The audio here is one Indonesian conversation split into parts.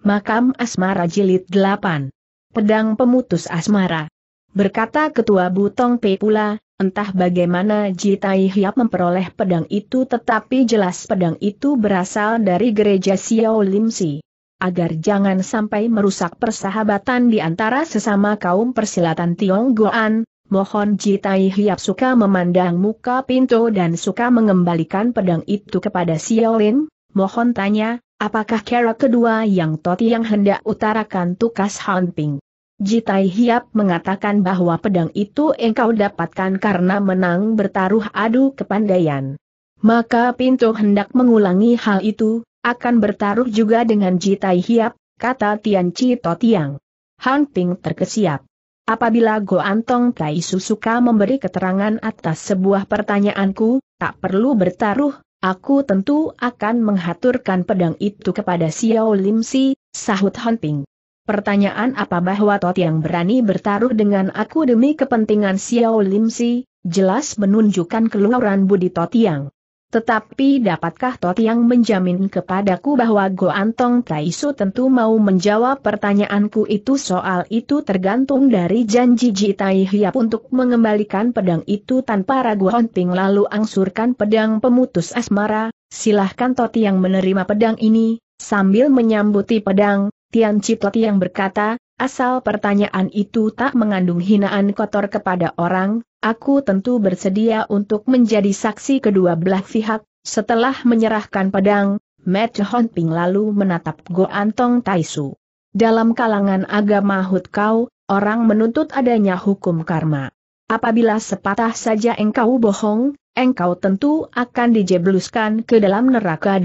Makam Asmara Jilid 8 Pedang Pemutus Asmara Berkata Ketua Butong P pula, entah bagaimana Jitai Hiap memperoleh pedang itu tetapi jelas pedang itu berasal dari gereja Xiao Lim Si. Agar jangan sampai merusak persahabatan di antara sesama kaum persilatan Tionggoan, Mohon Jitai Hiap suka memandang muka pintu dan suka mengembalikan pedang itu kepada Xiao Lin, mohon tanya, Apakah cara kedua yang Toti yang hendak utarakan tukas Hanping? Jitai Hiap mengatakan bahwa pedang itu engkau dapatkan karena menang bertaruh adu kepandaian. Maka Pinto hendak mengulangi hal itu, akan bertaruh juga dengan Jitai Hiap, kata Tian Chi Totiang. Han Ping terkesiap. Apabila Go Antong Kai suka memberi keterangan atas sebuah pertanyaanku, tak perlu bertaruh, Aku tentu akan menghaturkan pedang itu kepada Xiao Lim Si, sahut Han Ping. Pertanyaan apa bahwa Tot yang berani bertaruh dengan aku demi kepentingan Xiao Lim Si, jelas menunjukkan keluaran budi Tot yang tetapi dapatkah Tot yang menjamin kepadaku bahwa Antong Taisu tentu mau menjawab pertanyaanku itu soal itu tergantung dari janji Jitai Hiap untuk mengembalikan pedang itu tanpa ragu hunting lalu angsurkan pedang pemutus asmara, silahkan Tot yang menerima pedang ini, sambil menyambuti pedang, Tian Tot yang berkata, Asal pertanyaan itu tak mengandung hinaan kotor kepada orang, aku tentu bersedia untuk menjadi saksi kedua belah pihak. Setelah menyerahkan pedang, Matt Honping lalu menatap Go Antong Taisu. Dalam kalangan agama Hut Kau, orang menuntut adanya hukum karma. Apabila sepatah saja engkau bohong, engkau tentu akan dijebluskan ke dalam neraka 18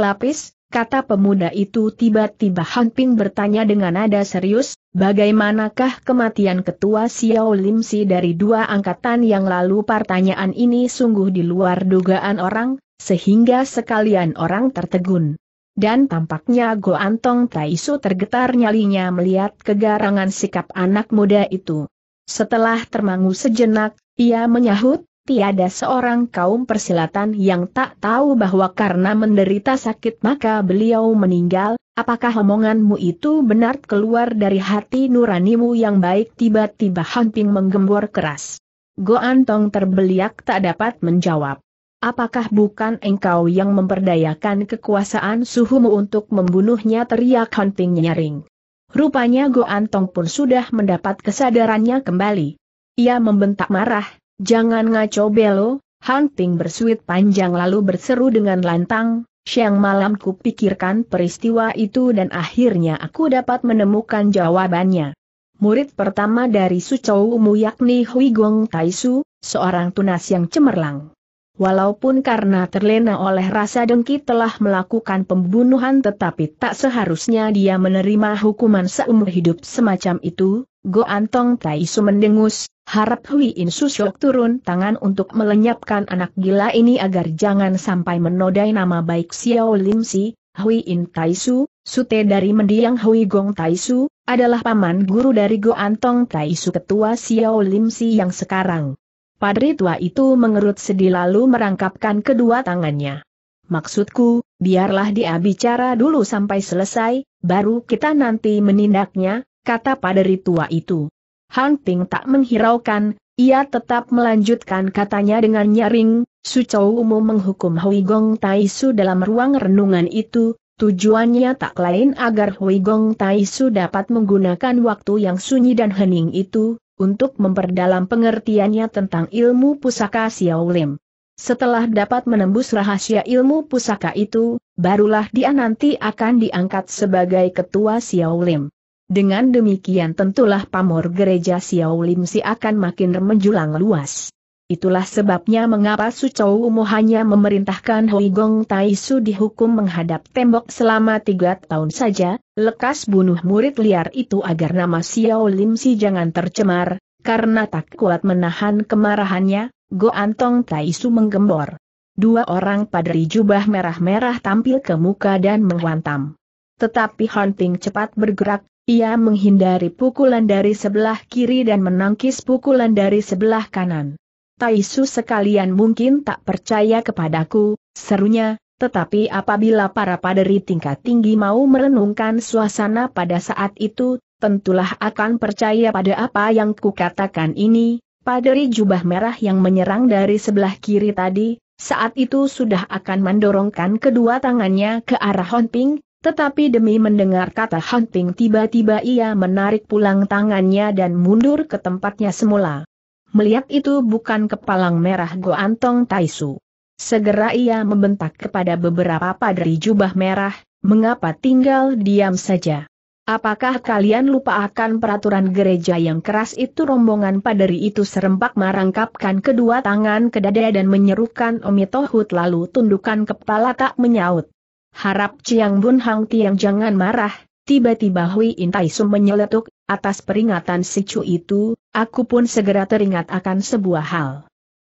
lapis, kata pemuda itu tiba-tiba Han Ping bertanya dengan nada serius, bagaimanakah kematian ketua Xiao Lim Si dari dua angkatan yang lalu pertanyaan ini sungguh di luar dugaan orang, sehingga sekalian orang tertegun. Dan tampaknya Go Antong Taisu tergetar nyalinya melihat kegarangan sikap anak muda itu. Setelah termangu sejenak, ia menyahut, tiada seorang kaum persilatan yang tak tahu bahwa karena menderita sakit maka beliau meninggal, apakah omonganmu itu benar keluar dari hati nuranimu yang baik tiba-tiba Hamping menggembor keras. Go Antong terbeliak tak dapat menjawab. Apakah bukan engkau yang memperdayakan kekuasaan suhumu untuk membunuhnya teriak hunting nyaring. Rupanya Go Antong pun sudah mendapat kesadarannya kembali. Ia membentak marah, Jangan ngaco belo, Han Ping bersuit panjang lalu berseru dengan lantang, Siang malam pikirkan peristiwa itu dan akhirnya aku dapat menemukan jawabannya. Murid pertama dari Mu yakni Hui Gong Taisu, seorang tunas yang cemerlang. Walaupun karena terlena oleh rasa dengki telah melakukan pembunuhan tetapi tak seharusnya dia menerima hukuman seumur hidup semacam itu, Go Tai Su mendengus, harap Hui In Susyok turun tangan untuk melenyapkan anak gila ini agar jangan sampai menodai nama baik Xiao Lim Si, Hui In Su, sute dari mendiang Hui Gong Taisu, adalah paman guru dari Go Tai Su ketua Xiao Lim Si yang sekarang. Padri tua itu mengerut sedih lalu merangkapkan kedua tangannya. Maksudku, biarlah dia bicara dulu sampai selesai, baru kita nanti menindaknya, kata paderi tua itu. Han Ping tak menghiraukan, ia tetap melanjutkan katanya dengan nyaring, Sucau umum menghukum Hui Gong Tai Su dalam ruang renungan itu, tujuannya tak lain agar Hui Gong Tai Su dapat menggunakan waktu yang sunyi dan hening itu, untuk memperdalam pengertiannya tentang ilmu pusaka Xiao Lim. Setelah dapat menembus rahasia ilmu pusaka itu, barulah dia nanti akan diangkat sebagai ketua Xiao Lim. Dengan demikian tentulah pamor gereja Xiao Lim Si akan makin menjulang luas. Itulah sebabnya mengapa Sucou Umu hanya memerintahkan Hui Gong Tai Su dihukum menghadap tembok selama tiga tahun saja, lekas bunuh murid liar itu agar nama Xiao Lim Si jangan tercemar, karena tak kuat menahan kemarahannya, Go Antong Tai Su menggembor. Dua orang padri jubah merah-merah tampil ke muka dan menghantam. Tetapi Hunting cepat bergerak, ia menghindari pukulan dari sebelah kiri dan menangkis pukulan dari sebelah kanan. Taisu sekalian mungkin tak percaya kepadaku, serunya, tetapi apabila para paderi tingkat tinggi mau merenungkan suasana pada saat itu, tentulah akan percaya pada apa yang kukatakan ini, paderi jubah merah yang menyerang dari sebelah kiri tadi, saat itu sudah akan mendorongkan kedua tangannya ke arah Honping, tetapi demi mendengar kata Hunting tiba-tiba ia menarik pulang tangannya dan mundur ke tempatnya semula. Melihat itu bukan kepalang merah Goantong Taisu. Segera ia membentak kepada beberapa padri jubah merah, mengapa tinggal diam saja? Apakah kalian lupa akan peraturan gereja yang keras itu rombongan paderi itu serempak merangkapkan kedua tangan ke dada dan menyerukan Omitohut lalu tundukan kepala tak menyaut. Harap Chiang Bun Hang Tiang jangan marah, tiba-tiba Hui Intai Sum menyeletuk, atas peringatan si Chu itu, aku pun segera teringat akan sebuah hal.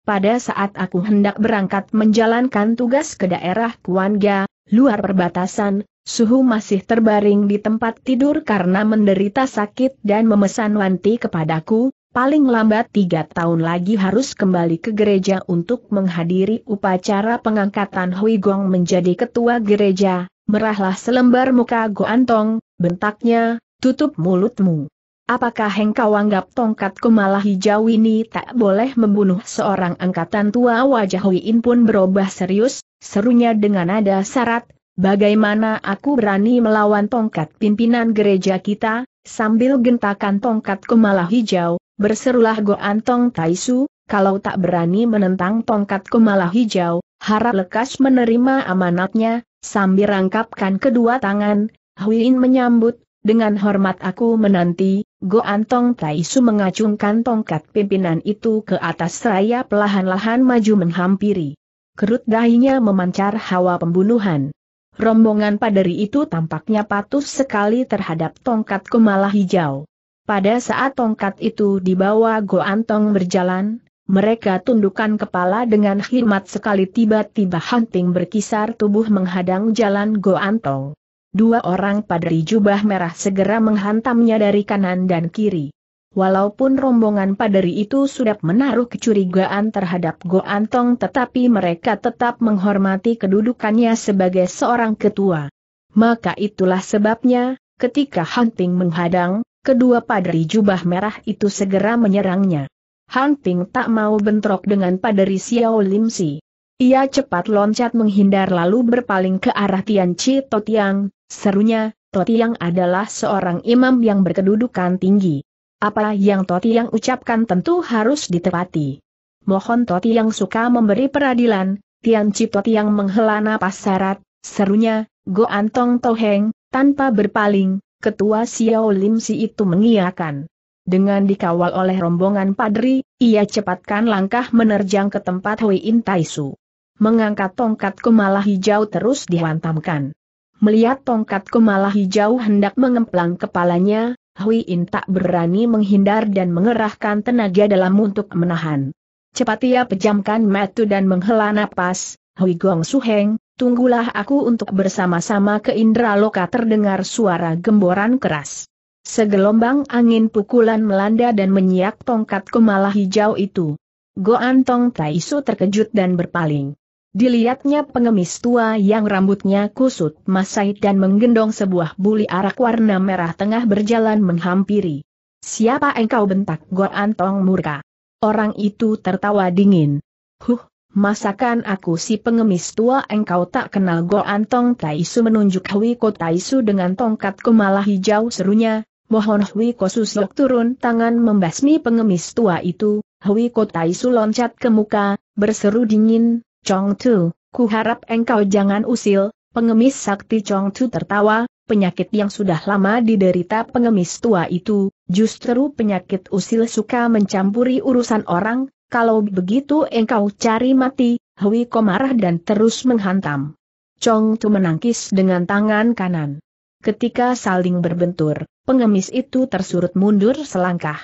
Pada saat aku hendak berangkat menjalankan tugas ke daerah Kuanga, luar perbatasan, suhu masih terbaring di tempat tidur karena menderita sakit dan memesan wanti kepadaku, paling lambat tiga tahun lagi harus kembali ke gereja untuk menghadiri upacara pengangkatan Hui Gong menjadi ketua gereja, merahlah selembar muka Go Antong, bentaknya, tutup mulutmu. Apakah engkau anggap tongkat kumala hijau ini tak boleh membunuh seorang angkatan tua wajah Hui In pun berubah serius, serunya dengan nada syarat, bagaimana aku berani melawan tongkat pimpinan gereja kita, Sambil gentakan tongkat kemala hijau, berserulah Go Antong Taisu, kalau tak berani menentang tongkat kemala hijau, harap lekas menerima amanatnya, sambil rangkapkan kedua tangan, Huin menyambut, dengan hormat aku menanti, Go Antong Taisu mengacungkan tongkat pimpinan itu ke atas raya pelahan-lahan maju menghampiri. Kerut dahinya memancar hawa pembunuhan. Rombongan paderi itu tampaknya patuh sekali terhadap tongkat kemala hijau. Pada saat tongkat itu dibawa Go Antong berjalan, mereka tundukkan kepala dengan khidmat sekali tiba-tiba hunting berkisar tubuh menghadang jalan Go Antong. Dua orang paderi jubah merah segera menghantamnya dari kanan dan kiri. Walaupun rombongan paderi itu sudah menaruh kecurigaan terhadap Go Antong tetapi mereka tetap menghormati kedudukannya sebagai seorang ketua. Maka itulah sebabnya, ketika Hunting menghadang, kedua padri jubah merah itu segera menyerangnya. Hunting tak mau bentrok dengan padri Xiao Lim Si. Ia cepat loncat menghindar lalu berpaling ke arah Tian Chi Totiang, serunya, Totiang adalah seorang imam yang berkedudukan tinggi. Apa yang Toti yang ucapkan tentu harus ditepati. Mohon Toti yang suka memberi peradilan, Tian Chi Toti yang menghela napas syarat, serunya, Go Antong Toheng, tanpa berpaling, ketua Xiao Lim Si itu mengiakan. Dengan dikawal oleh rombongan padri, ia cepatkan langkah menerjang ke tempat Hui In Taisu. Mengangkat tongkat kemala hijau terus dihantamkan. Melihat tongkat kemala hijau hendak mengemplang kepalanya, Hui In tak berani menghindar dan mengerahkan tenaga dalam untuk menahan. Cepat ia pejamkan mata dan menghela napas, Hui Gong Suheng, tunggulah aku untuk bersama-sama ke Indra Loka terdengar suara gemboran keras. Segelombang angin pukulan melanda dan menyiak tongkat kemala hijau itu. Goan Tong Taisu terkejut dan berpaling. Dilihatnya pengemis tua yang rambutnya kusut masai dan menggendong sebuah buli arak warna merah tengah berjalan menghampiri. Siapa engkau bentak Go Antong murka? Orang itu tertawa dingin. Huh, masakan aku si pengemis tua engkau tak kenal Go Antong Taisu menunjuk Huiko Taisu dengan tongkat kemala hijau serunya. Mohon Huiko susuk turun tangan membasmi pengemis tua itu, Huiko Taisu loncat ke muka, berseru dingin, Chong Tu, ku harap engkau jangan usil, pengemis sakti Chong Tu tertawa, penyakit yang sudah lama diderita pengemis tua itu, justru penyakit usil suka mencampuri urusan orang, kalau begitu engkau cari mati, Hui komarah dan terus menghantam. Chong Tu menangkis dengan tangan kanan. Ketika saling berbentur, pengemis itu tersurut mundur selangkah.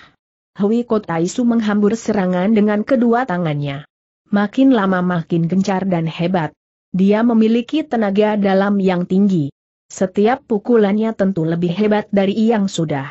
Hui Kotaisu menghambur serangan dengan kedua tangannya makin lama makin gencar dan hebat. Dia memiliki tenaga dalam yang tinggi. Setiap pukulannya tentu lebih hebat dari yang sudah.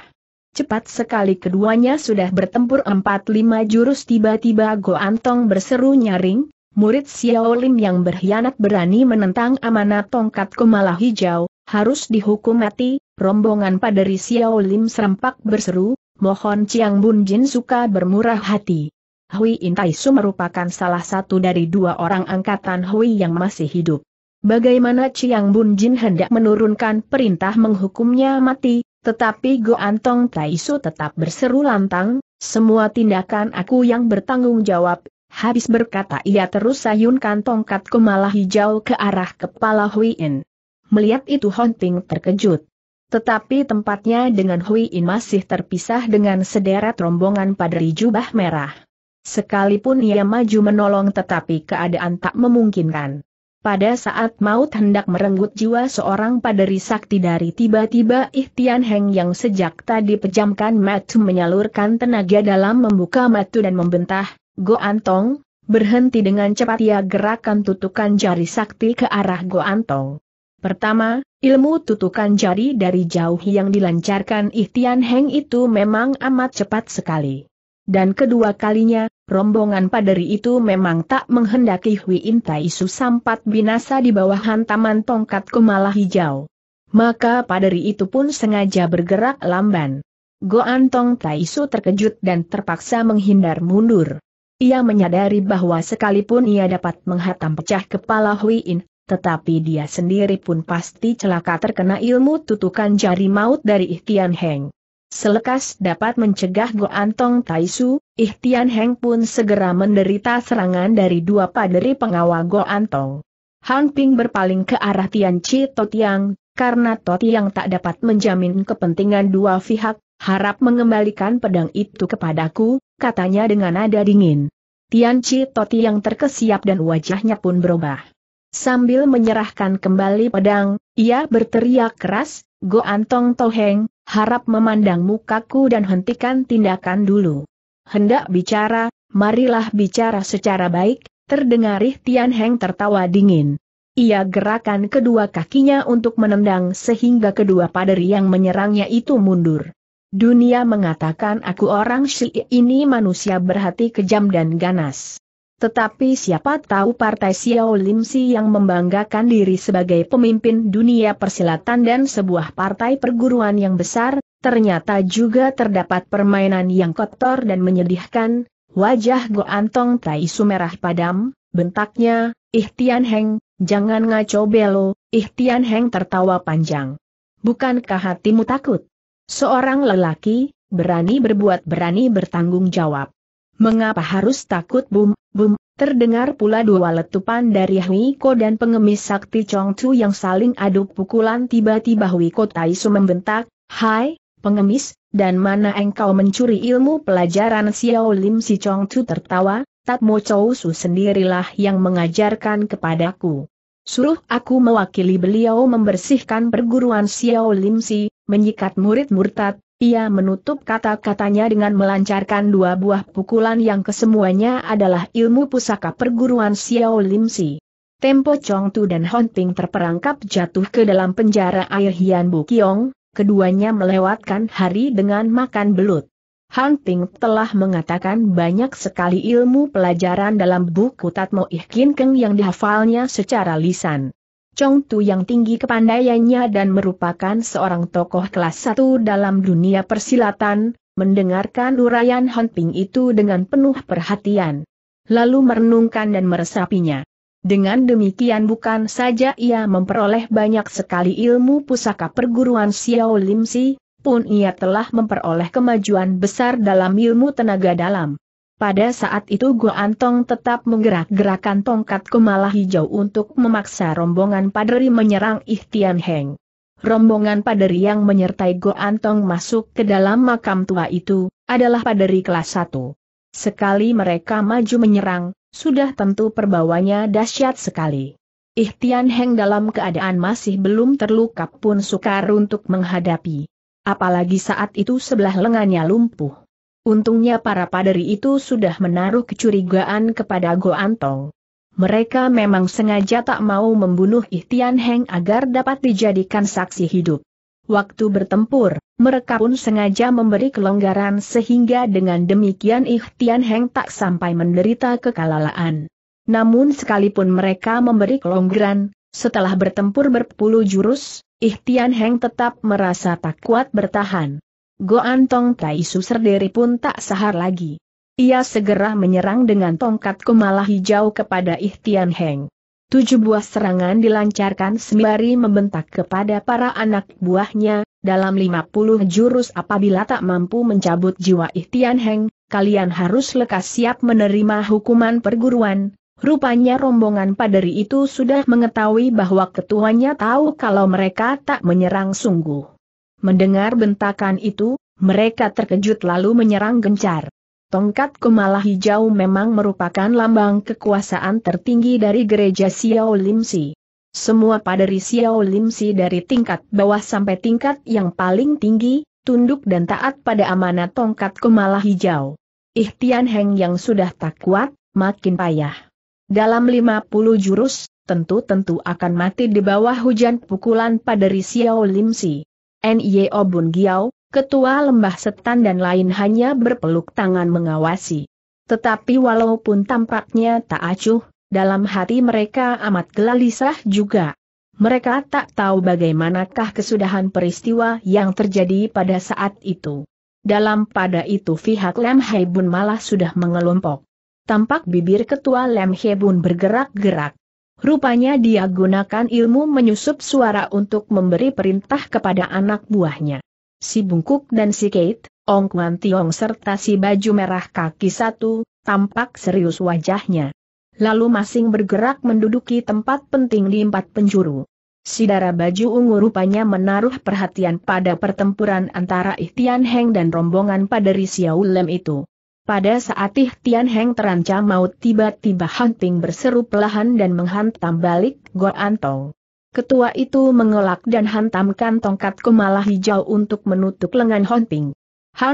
Cepat sekali keduanya sudah bertempur 4-5 jurus tiba-tiba Go Antong berseru nyaring, murid Xiao Lim yang berkhianat berani menentang amanat tongkat kemala hijau, harus dihukum mati, rombongan paderi Xiao Lim serempak berseru, mohon Chiang Bun Jin suka bermurah hati. Hui Intaisu merupakan salah satu dari dua orang angkatan Hui yang masih hidup. Bagaimana Chiang Bun Jin hendak menurunkan perintah menghukumnya mati, tetapi Go Antong Taisu tetap berseru lantang, semua tindakan aku yang bertanggung jawab, habis berkata ia terus sayunkan tongkat kemalah hijau ke arah kepala Hui In. Melihat itu Hon terkejut. Tetapi tempatnya dengan Hui In masih terpisah dengan sederet rombongan padri jubah merah. Sekalipun ia maju menolong tetapi keadaan tak memungkinkan. Pada saat maut hendak merenggut jiwa seorang paderi sakti dari tiba-tiba Ihtian Heng yang sejak tadi pejamkan matu menyalurkan tenaga dalam membuka matu dan membentah, Go Antong, berhenti dengan cepat ia gerakan tutukan jari sakti ke arah Go Antong. Pertama, ilmu tutukan jari dari jauh yang dilancarkan Ihtian Heng itu memang amat cepat sekali. Dan kedua kalinya, rombongan paderi itu memang tak menghendaki Hui Intai Su sampat binasa di bawah hantaman tongkat kumala hijau. Maka paderi itu pun sengaja bergerak lamban. Go Tong Tai Su terkejut dan terpaksa menghindar mundur. Ia menyadari bahwa sekalipun ia dapat menghatam pecah kepala Hui In, tetapi dia sendiri pun pasti celaka terkena ilmu tutukan jari maut dari Ihtian Heng. Selekas dapat mencegah Go Antong Taisu, Ihtian Heng pun segera menderita serangan dari dua paderi pengawal Go Antong. Han Ping berpaling ke arah Tian Chi Totiang, karena Totiang tak dapat menjamin kepentingan dua pihak, harap mengembalikan pedang itu kepadaku, katanya dengan nada dingin. Tian Chi Totiang terkesiap dan wajahnya pun berubah. Sambil menyerahkan kembali pedang, ia berteriak keras, Go Antong Toheng, harap memandang mukaku dan hentikan tindakan dulu. Hendak bicara, marilah bicara secara baik, Terdengar Tian Heng tertawa dingin. Ia gerakan kedua kakinya untuk menendang sehingga kedua paderi yang menyerangnya itu mundur. Dunia mengatakan aku orang Syi ini manusia berhati kejam dan ganas. Tetapi siapa tahu partai Xiao Lim Si yang membanggakan diri sebagai pemimpin dunia persilatan dan sebuah partai perguruan yang besar, ternyata juga terdapat permainan yang kotor dan menyedihkan, wajah Go Antong Tai merah padam, bentaknya, Ih Heng, jangan ngaco belo, Ih Heng tertawa panjang. Bukankah hatimu takut? Seorang lelaki, berani berbuat berani bertanggung jawab. Mengapa harus takut bum, bum, terdengar pula dua letupan dari Huiko dan pengemis sakti Chong Chu yang saling aduk pukulan tiba-tiba Huiko Taisu membentak, Hai, pengemis, dan mana engkau mencuri ilmu pelajaran Xiao Lim si Chong Chu tertawa, Tat Mo Chow Su sendirilah yang mengajarkan kepadaku. Suruh aku mewakili beliau membersihkan perguruan Xiao Lim si, menyikat murid murtad, ia menutup kata-katanya dengan melancarkan dua buah pukulan yang kesemuanya adalah ilmu pusaka perguruan Xiao Lim Si. Tempo Chong Tu dan Hon Ping terperangkap jatuh ke dalam penjara air Hian Bu Kiong, keduanya melewatkan hari dengan makan belut. Han Ping telah mengatakan banyak sekali ilmu pelajaran dalam buku Tatmo Ihkin Keng yang dihafalnya secara lisan. Chong Tu yang tinggi kepandaiannya dan merupakan seorang tokoh kelas satu dalam dunia persilatan, mendengarkan uraian Hon Ping itu dengan penuh perhatian. Lalu merenungkan dan meresapinya. Dengan demikian bukan saja ia memperoleh banyak sekali ilmu pusaka perguruan Xiao Lim Si, pun ia telah memperoleh kemajuan besar dalam ilmu tenaga dalam. Pada saat itu Antong tetap menggerak-gerakan tongkat kemala hijau untuk memaksa rombongan paderi menyerang Ihtian Heng. Rombongan paderi yang menyertai Antong masuk ke dalam makam tua itu, adalah paderi kelas 1. Sekali mereka maju menyerang, sudah tentu perbawanya dahsyat sekali. Ihtian Heng dalam keadaan masih belum terluka pun sukar untuk menghadapi. Apalagi saat itu sebelah lengannya lumpuh. Untungnya para paderi itu sudah menaruh kecurigaan kepada Go Antong. Mereka memang sengaja tak mau membunuh Ihtian Heng agar dapat dijadikan saksi hidup. Waktu bertempur, mereka pun sengaja memberi kelonggaran sehingga dengan demikian Ihtian Heng tak sampai menderita kekalalaan. Namun sekalipun mereka memberi kelonggaran, setelah bertempur berpuluh jurus, Ihtian Heng tetap merasa tak kuat bertahan. Goan Antong Tai Serderi pun tak sahar lagi. Ia segera menyerang dengan tongkat kemala hijau kepada Ihtian Heng. Tujuh buah serangan dilancarkan sembari membentak kepada para anak buahnya, dalam lima puluh jurus apabila tak mampu mencabut jiwa Ihtian Heng, kalian harus lekas siap menerima hukuman perguruan, Rupanya rombongan paderi itu sudah mengetahui bahwa ketuanya tahu kalau mereka tak menyerang sungguh. Mendengar bentakan itu, mereka terkejut lalu menyerang gencar. Tongkat kemalah hijau memang merupakan lambang kekuasaan tertinggi dari gereja Xiao Si. Semua paderi Xiao Si dari tingkat bawah sampai tingkat yang paling tinggi, tunduk dan taat pada amanat tongkat kemalah hijau. Ihtian Heng yang sudah tak kuat, makin payah. Dalam 50 jurus, tentu-tentu akan mati di bawah hujan pukulan paderi Xiao Si. Nye Obun Giao, ketua lembah setan dan lain hanya berpeluk tangan mengawasi. Tetapi walaupun tampaknya tak acuh, dalam hati mereka amat gelisah juga. Mereka tak tahu bagaimanakah kesudahan peristiwa yang terjadi pada saat itu. Dalam pada itu pihak Lem Hebun malah sudah mengelompok. Tampak bibir ketua Lem Hebun bergerak-gerak. Rupanya dia gunakan ilmu menyusup suara untuk memberi perintah kepada anak buahnya. Si Bungkuk dan si Kate, Ong Kwan Tiong serta si baju merah kaki satu, tampak serius wajahnya. Lalu masing bergerak menduduki tempat penting di empat penjuru. Si darah baju ungu rupanya menaruh perhatian pada pertempuran antara Ihtian Heng dan rombongan pada Risiau Lem itu. Pada saat Ih Tian Heng terancam maut tiba-tiba hunting berseru pelahan dan menghantam balik Go Antong. Ketua itu mengelak dan hantamkan tongkat kemala hijau untuk menutup lengan Han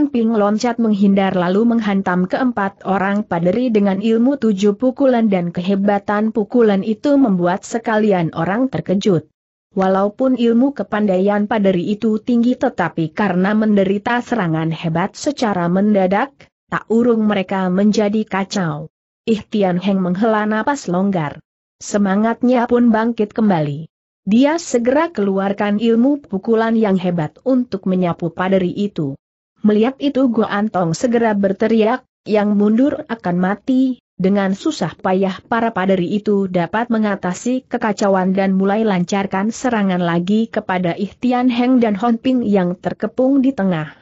Ping loncat menghindar lalu menghantam keempat orang paderi dengan ilmu tujuh pukulan dan kehebatan pukulan itu membuat sekalian orang terkejut. Walaupun ilmu kepandaian paderi itu tinggi tetapi karena menderita serangan hebat secara mendadak, tak urung mereka menjadi kacau. Ihtian Heng menghela napas longgar. Semangatnya pun bangkit kembali. Dia segera keluarkan ilmu pukulan yang hebat untuk menyapu paderi itu. Melihat itu Gua Antong segera berteriak, yang mundur akan mati, dengan susah payah para paderi itu dapat mengatasi kekacauan dan mulai lancarkan serangan lagi kepada Ihtian Heng dan Hon Ping yang terkepung di tengah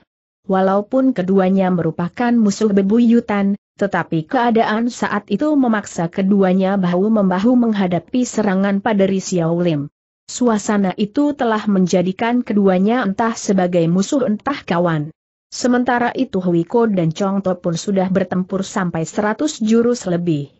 walaupun keduanya merupakan musuh bebuyutan, tetapi keadaan saat itu memaksa keduanya bahu-membahu menghadapi serangan pada Xiaolim. Lim. Suasana itu telah menjadikan keduanya entah sebagai musuh entah kawan. Sementara itu Huiko dan To pun sudah bertempur sampai 100 jurus lebih.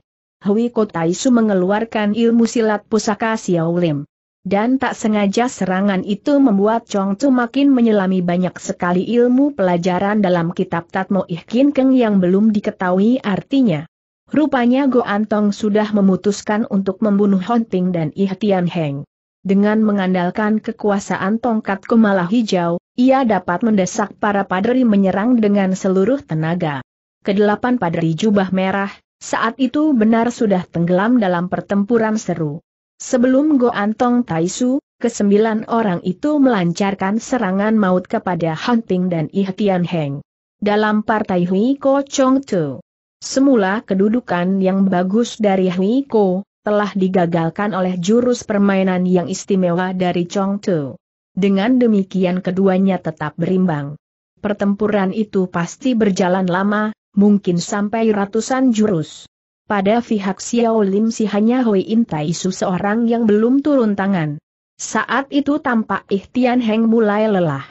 Huiko Taisu mengeluarkan ilmu silat pusaka Xiao Lim. Dan tak sengaja serangan itu membuat Chong Tu makin menyelami banyak sekali ilmu pelajaran dalam kitab Tatmo Ihkin Keng yang belum diketahui artinya. Rupanya Go Antong sudah memutuskan untuk membunuh Ting dan Ih Tian Heng. Dengan mengandalkan kekuasaan tongkat kemala hijau, ia dapat mendesak para padri menyerang dengan seluruh tenaga. Kedelapan padri jubah merah, saat itu benar sudah tenggelam dalam pertempuran seru. Sebelum go Antong Taisu, kesembilan orang itu melancarkan serangan maut kepada Hunting dan Ihtian Heng. Dalam partai Hui Ko Chong Tu, semula kedudukan yang bagus dari Hui Ko, telah digagalkan oleh jurus permainan yang istimewa dari Chong Tu. Dengan demikian keduanya tetap berimbang. Pertempuran itu pasti berjalan lama, mungkin sampai ratusan jurus. Pada pihak Xiao Lim si hanya Hui In Su seorang yang belum turun tangan. Saat itu tampak Ihtian Heng mulai lelah.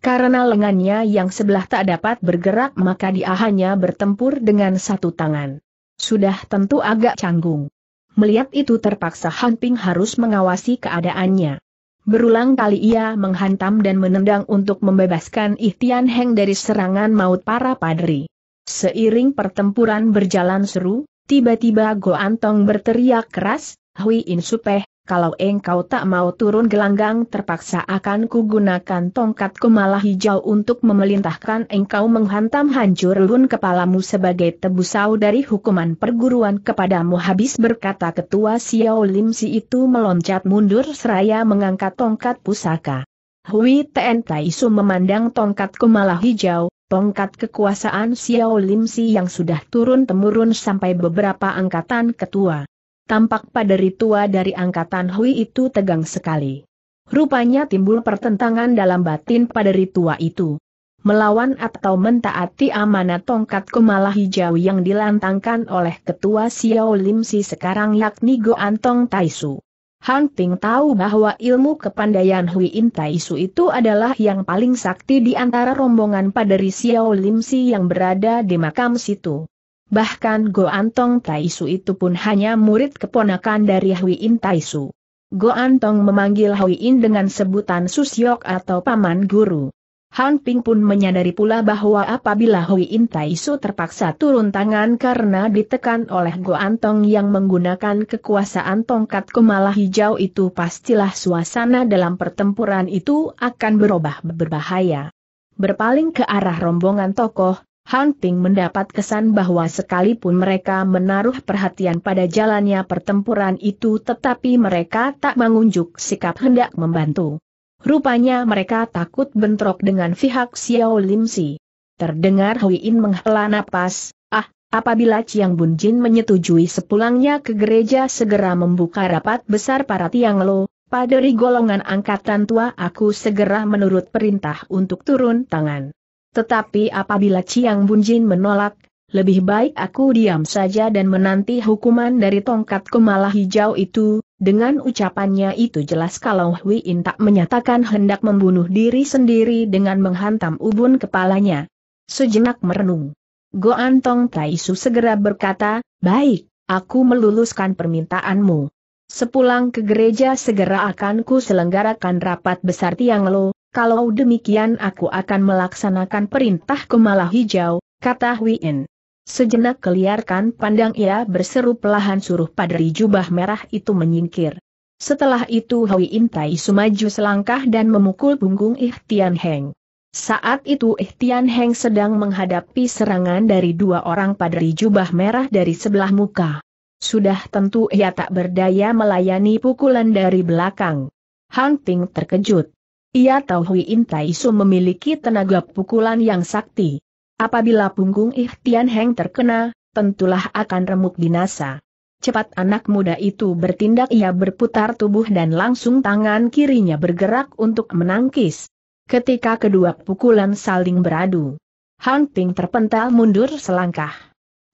Karena lengannya yang sebelah tak dapat bergerak maka dia hanya bertempur dengan satu tangan. Sudah tentu agak canggung. Melihat itu terpaksa Han Ping harus mengawasi keadaannya. Berulang kali ia menghantam dan menendang untuk membebaskan Ihtian Heng dari serangan maut para padri. Seiring pertempuran berjalan seru, Tiba-tiba Go Antong berteriak keras, Hui In Supeh, kalau engkau tak mau turun gelanggang terpaksa akan kugunakan tongkat kemala hijau untuk memelintahkan engkau menghantam hancur lun kepalamu sebagai tebusau dari hukuman perguruan kepadamu habis berkata ketua Xiao Lim Si itu meloncat mundur seraya mengangkat tongkat pusaka. Hui Tien Su memandang tongkat kemala hijau, Tongkat kekuasaan Xiao Lim Si yang sudah turun-temurun sampai beberapa angkatan ketua. Tampak pada ritua dari angkatan Hui itu tegang sekali. Rupanya timbul pertentangan dalam batin pada ritua itu. Melawan atau mentaati amanat tongkat kemala hijau yang dilantangkan oleh ketua Xiao Lim Si sekarang yakni Antong Taisu. Han Ting tahu bahwa ilmu kepandaian Hui Intai Su itu adalah yang paling sakti di antara rombongan paderi Xiao Lim Si yang berada di makam situ. Bahkan Go Antong Tai Su itu pun hanya murid keponakan dari Hui Intai Su. Go Antong memanggil Hui In dengan sebutan Susyok atau Paman Guru. Han Ping pun menyadari pula bahwa apabila Hui In Su terpaksa turun tangan karena ditekan oleh Go Antong yang menggunakan kekuasaan tongkat kemala hijau itu pastilah suasana dalam pertempuran itu akan berubah berbahaya. Berpaling ke arah rombongan tokoh, Han Ping mendapat kesan bahwa sekalipun mereka menaruh perhatian pada jalannya pertempuran itu tetapi mereka tak mengunjuk sikap hendak membantu. Rupanya mereka takut bentrok dengan pihak Xiao Lim Si. Terdengar Hui In menghela napas, ah, apabila Chiang Bun Jin menyetujui sepulangnya ke gereja segera membuka rapat besar para Tiang Lo, paderi golongan angkatan tua aku segera menurut perintah untuk turun tangan. Tetapi apabila Chiang Bun Jin menolak, lebih baik aku diam saja dan menanti hukuman dari tongkat kemala hijau itu, dengan ucapannya itu jelas kalau Hui In tak menyatakan hendak membunuh diri sendiri dengan menghantam ubun kepalanya. Sejenak merenung. Goan Tong Taisu segera berkata, Baik, aku meluluskan permintaanmu. Sepulang ke gereja segera akan ku selenggarakan rapat besar Tiang Lo, kalau demikian aku akan melaksanakan perintah kemalah Hijau, kata Hui In. Sejenak keliarkan pandang ia berseru pelahan suruh padri jubah merah itu menyingkir. Setelah itu Hui Intai sumaju selangkah dan memukul punggung Ihtian Heng. Saat itu Ihtian Heng sedang menghadapi serangan dari dua orang padri jubah merah dari sebelah muka. Sudah tentu ia tak berdaya melayani pukulan dari belakang. Hang Ting terkejut. Ia tahu Hui Intai Su memiliki tenaga pukulan yang sakti. Apabila punggung Ihtian Heng terkena, tentulah akan remuk binasa. Cepat anak muda itu bertindak ia berputar tubuh dan langsung tangan kirinya bergerak untuk menangkis. Ketika kedua pukulan saling beradu, Hunting terpental mundur selangkah.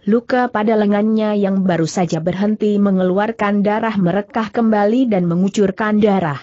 Luka pada lengannya yang baru saja berhenti mengeluarkan darah merekah kembali dan mengucurkan darah.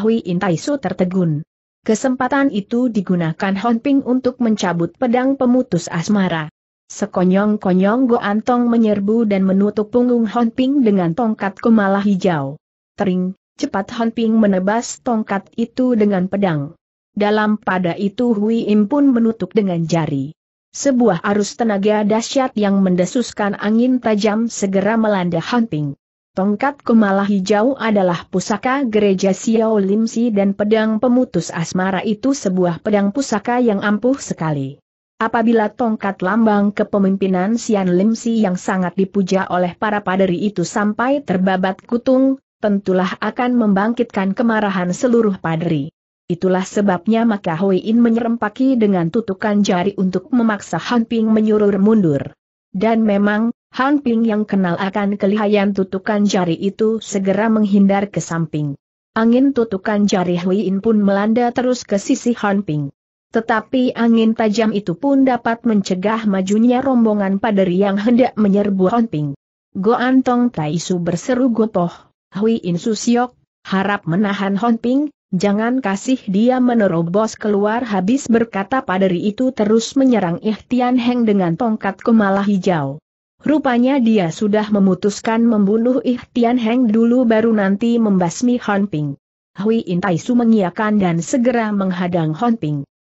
Hui Intaisu tertegun. Kesempatan itu digunakan Honping untuk mencabut pedang pemutus asmara. Sekonyong-konyong Go Antong menyerbu dan menutup punggung Honping dengan tongkat kemala hijau. Tering, cepat Honping menebas tongkat itu dengan pedang. Dalam pada itu Hui Im pun menutup dengan jari. Sebuah arus tenaga dahsyat yang mendesuskan angin tajam segera melanda Honping. Tongkat kemalah hijau adalah pusaka gereja Xiao Limsi dan pedang pemutus asmara itu sebuah pedang pusaka yang ampuh sekali. Apabila tongkat lambang kepemimpinan Xian Limsi yang sangat dipuja oleh para paderi itu sampai terbabat kutung, tentulah akan membangkitkan kemarahan seluruh paderi. Itulah sebabnya maka Hui In menyerempaki dengan tutukan jari untuk memaksa Han Ping menyuruh mundur. Dan memang, Han Ping yang kenal akan kelihayan tutukan jari itu segera menghindar ke samping. Angin tutukan jari Hui In pun melanda terus ke sisi Han Ping. Tetapi angin tajam itu pun dapat mencegah majunya rombongan paderi yang hendak menyerbu Han Ping. Antong Tai Taisu berseru gopoh, Hui In Susiok, harap menahan Han Ping, Jangan kasih dia menerobos keluar habis berkata paderi itu terus menyerang Ihtian Heng dengan tongkat kemala hijau. Rupanya dia sudah memutuskan membunuh Ihtian Heng dulu baru nanti membasmi Han Hui Intaisu mengiakan dan segera menghadang Han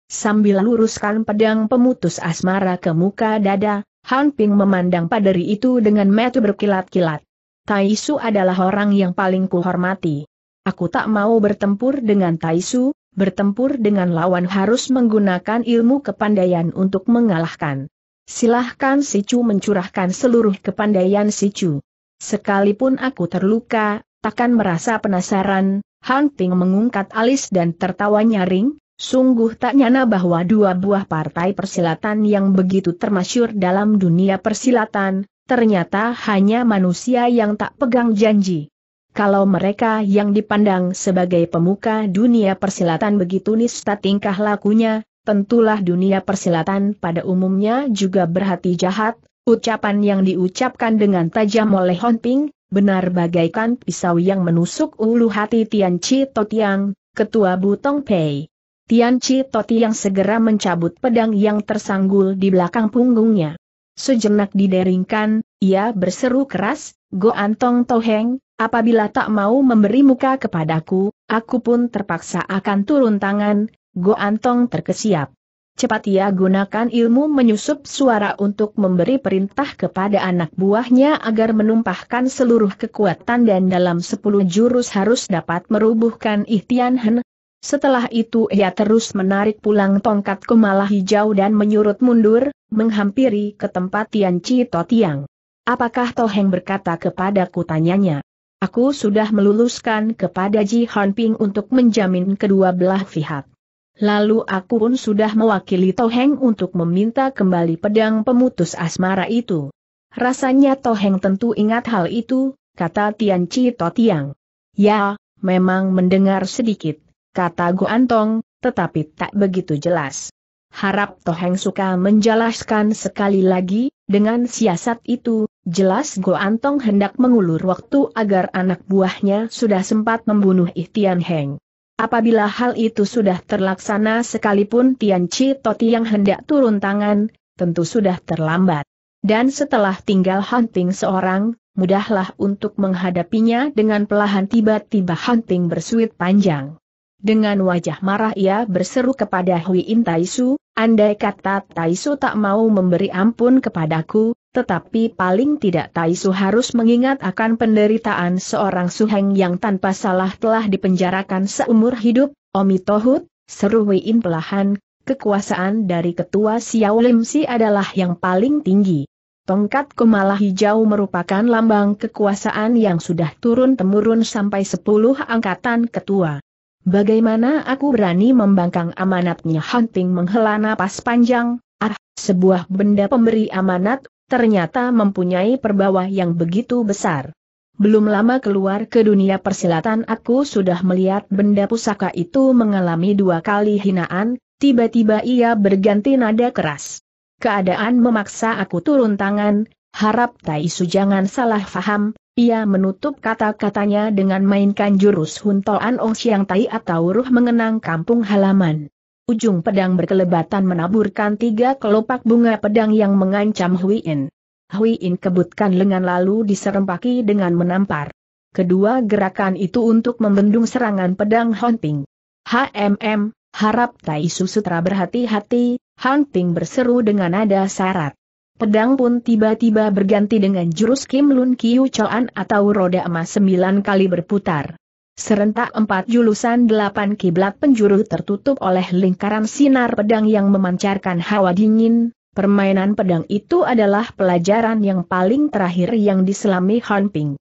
Sambil luruskan pedang pemutus asmara ke muka dada, Han Ping memandang paderi itu dengan metu berkilat-kilat. Taisu adalah orang yang paling kuhormati. Aku tak mau bertempur dengan Taisu, bertempur dengan lawan harus menggunakan ilmu kepandaian untuk mengalahkan. Silahkan Sicu mencurahkan seluruh kepandaian Sicu. Sekalipun aku terluka, takkan merasa penasaran, Hang Ting mengungkat alis dan tertawa nyaring, sungguh tak nyana bahwa dua buah partai persilatan yang begitu termasyur dalam dunia persilatan, ternyata hanya manusia yang tak pegang janji. Kalau mereka yang dipandang sebagai pemuka dunia persilatan begitu nista tingkah lakunya, tentulah dunia persilatan pada umumnya juga berhati jahat, ucapan yang diucapkan dengan tajam oleh Ping, benar bagaikan pisau yang menusuk ulu hati Tian Chi Totiang, ketua Butong Pei. Tian Chi Totiang segera mencabut pedang yang tersanggul di belakang punggungnya. Sejenak dideringkan, ia berseru keras, Go Antong Toheng, Apabila tak mau memberi muka kepadaku, aku pun terpaksa akan turun tangan, Go Antong terkesiap. Cepat ia gunakan ilmu menyusup suara untuk memberi perintah kepada anak buahnya agar menumpahkan seluruh kekuatan dan dalam sepuluh jurus harus dapat merubuhkan Ihtian Hen. Setelah itu ia terus menarik pulang tongkat kemala hijau dan menyurut mundur, menghampiri ke tempat Tian Chi Totiang. Apakah Toheng berkata kepadaku tanyanya? Aku sudah meluluskan kepada Ji Hanping untuk menjamin kedua belah pihak. Lalu aku pun sudah mewakili Toheng untuk meminta kembali pedang pemutus asmara itu. Rasanya Toheng tentu ingat hal itu, kata Tian Chi Tiang. Ya, memang mendengar sedikit, kata Antong. tetapi tak begitu jelas. Harap Toheng suka menjelaskan sekali lagi, dengan siasat itu, Jelas Go Antong hendak mengulur waktu agar anak buahnya sudah sempat membunuh Ihtian Heng. Apabila hal itu sudah terlaksana sekalipun Tian Chi Toti yang hendak turun tangan, tentu sudah terlambat. Dan setelah tinggal Hunting seorang, mudahlah untuk menghadapinya dengan pelahan tiba-tiba Hunting bersuit panjang. Dengan wajah marah ia berseru kepada Hui In Taisu, andai kata Taisu tak mau memberi ampun kepadaku, tetapi paling tidak Taisu harus mengingat akan penderitaan seorang suheng yang tanpa salah telah dipenjarakan seumur hidup, Omi Tohut, seru Wein pelahan, kekuasaan dari ketua Xiao Lim Si adalah yang paling tinggi. Tongkat kemala hijau merupakan lambang kekuasaan yang sudah turun-temurun sampai sepuluh angkatan ketua. Bagaimana aku berani membangkang amanatnya Hunting menghela napas panjang, ah, sebuah benda pemberi amanat ternyata mempunyai perbawa yang begitu besar. Belum lama keluar ke dunia persilatan aku sudah melihat benda pusaka itu mengalami dua kali hinaan, tiba-tiba ia berganti nada keras. Keadaan memaksa aku turun tangan, harap Tai Su jangan salah faham, ia menutup kata-katanya dengan mainkan jurus Huntoan Ong Siang Tai atau Ruh mengenang kampung halaman. Ujung pedang berkelebatan menaburkan tiga kelopak bunga pedang yang mengancam Hui Hui In kebutkan lengan lalu diserempaki dengan menampar. Kedua gerakan itu untuk membendung serangan pedang Hunting. HMM, harap Tai Sutra berhati-hati, Hunting berseru dengan nada syarat. Pedang pun tiba-tiba berganti dengan jurus Kim Lun Kiu Choan atau roda emas sembilan kali berputar. Serentak empat julusan delapan kiblat penjuru tertutup oleh lingkaran sinar pedang yang memancarkan hawa dingin, permainan pedang itu adalah pelajaran yang paling terakhir yang diselami Han Ping.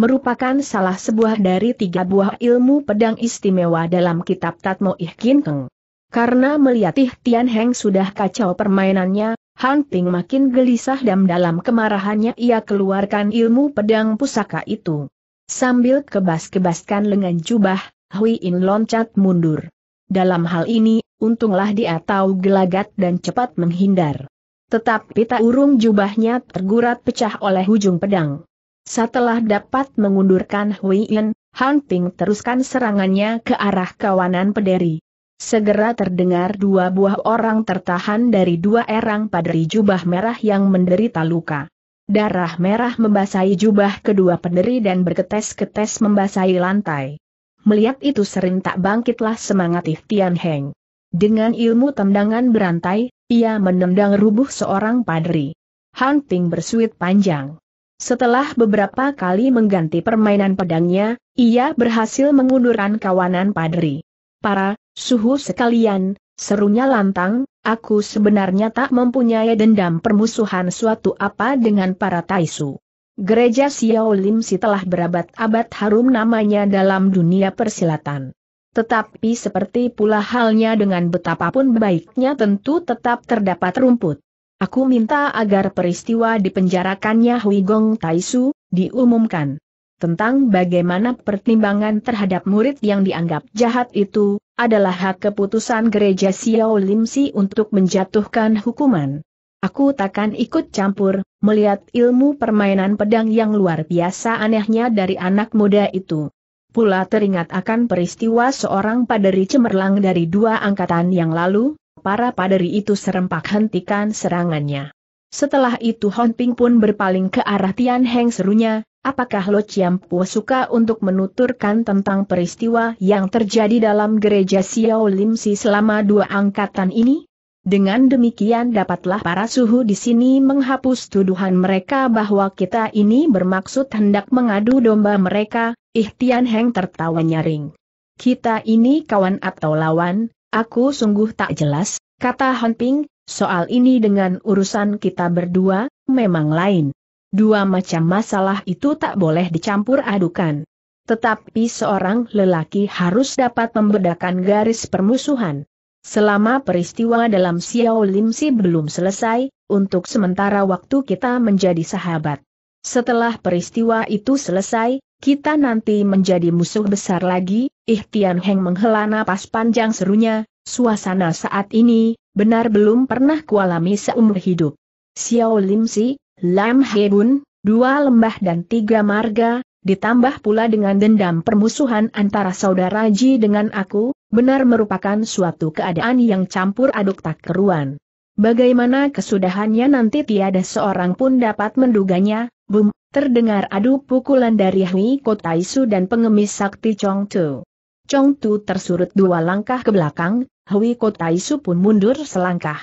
Merupakan salah sebuah dari tiga buah ilmu pedang istimewa dalam kitab Tatmo Ih Keng. Karena melihat Ih Tian Heng sudah kacau permainannya, Han Ping makin gelisah dan dalam kemarahannya ia keluarkan ilmu pedang pusaka itu. Sambil kebas-kebaskan lengan jubah, Hui In loncat mundur. Dalam hal ini, untunglah dia tahu gelagat dan cepat menghindar. Tetapi tak urung jubahnya tergurat pecah oleh ujung pedang. Setelah dapat mengundurkan Hui In, Han Ping teruskan serangannya ke arah kawanan pederi. Segera terdengar dua buah orang tertahan dari dua erang paderi jubah merah yang menderita luka. Darah merah membasahi jubah kedua penderi dan berketes-ketes membasahi lantai. Melihat itu serentak bangkitlah semangat Tian Heng. Dengan ilmu tendangan berantai, ia menendang rubuh seorang padri. Hunting bersuit panjang. Setelah beberapa kali mengganti permainan pedangnya, ia berhasil mengundurkan kawanan padri. Para, suhu sekalian, Serunya lantang, aku sebenarnya tak mempunyai dendam permusuhan suatu apa dengan para Taisu. Gereja Xiao Lim si telah berabad-abad harum namanya dalam dunia persilatan. Tetapi seperti pula halnya dengan betapapun baiknya tentu tetap terdapat rumput. Aku minta agar peristiwa dipenjarakannya Hui Gong Taisu, diumumkan. Tentang bagaimana pertimbangan terhadap murid yang dianggap jahat itu, adalah hak keputusan gereja Xiao Si untuk menjatuhkan hukuman. Aku takkan ikut campur, melihat ilmu permainan pedang yang luar biasa anehnya dari anak muda itu. Pula teringat akan peristiwa seorang paderi cemerlang dari dua angkatan yang lalu, para paderi itu serempak hentikan serangannya. Setelah itu Hon Ping pun berpaling ke arah Tian Heng serunya, Apakah Lo Chiam Pua suka untuk menuturkan tentang peristiwa yang terjadi dalam gereja Xiao Lim Si selama dua angkatan ini? Dengan demikian dapatlah para suhu di sini menghapus tuduhan mereka bahwa kita ini bermaksud hendak mengadu domba mereka, Ihtian Heng tertawa nyaring. Kita ini kawan atau lawan, aku sungguh tak jelas, kata Han Ping, soal ini dengan urusan kita berdua, memang lain. Dua macam masalah itu tak boleh dicampur adukan. Tetapi seorang lelaki harus dapat membedakan garis permusuhan. Selama peristiwa dalam Xiao Lim Si belum selesai, untuk sementara waktu kita menjadi sahabat. Setelah peristiwa itu selesai, kita nanti menjadi musuh besar lagi, Ihtian Heng menghela napas panjang serunya, suasana saat ini, benar belum pernah kualami seumur hidup. Xiao Lim Si, Lam Hebun, dua lembah dan tiga marga, ditambah pula dengan dendam permusuhan antara saudara Ji dengan aku, benar merupakan suatu keadaan yang campur aduk tak keruan. Bagaimana kesudahannya nanti tiada seorang pun dapat menduganya, bum, terdengar adu pukulan dari Hui Kotaisu dan pengemis sakti Chong Tu. Chong Tu tersurut dua langkah ke belakang, Hui Kotaisu pun mundur selangkah.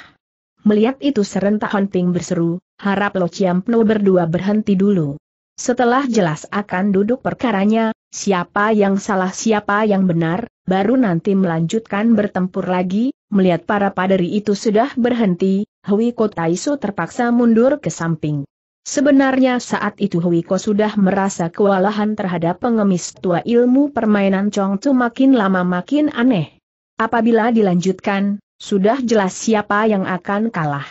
Melihat itu serentak hunting berseru, harap Lo Ciamplo berdua berhenti dulu. Setelah jelas akan duduk perkaranya, siapa yang salah siapa yang benar, baru nanti melanjutkan bertempur lagi, melihat para paderi itu sudah berhenti, Hui Taiso terpaksa mundur ke samping. Sebenarnya saat itu Hui Huiko sudah merasa kewalahan terhadap pengemis tua ilmu permainan Tu makin lama makin aneh. Apabila dilanjutkan, sudah jelas siapa yang akan kalah.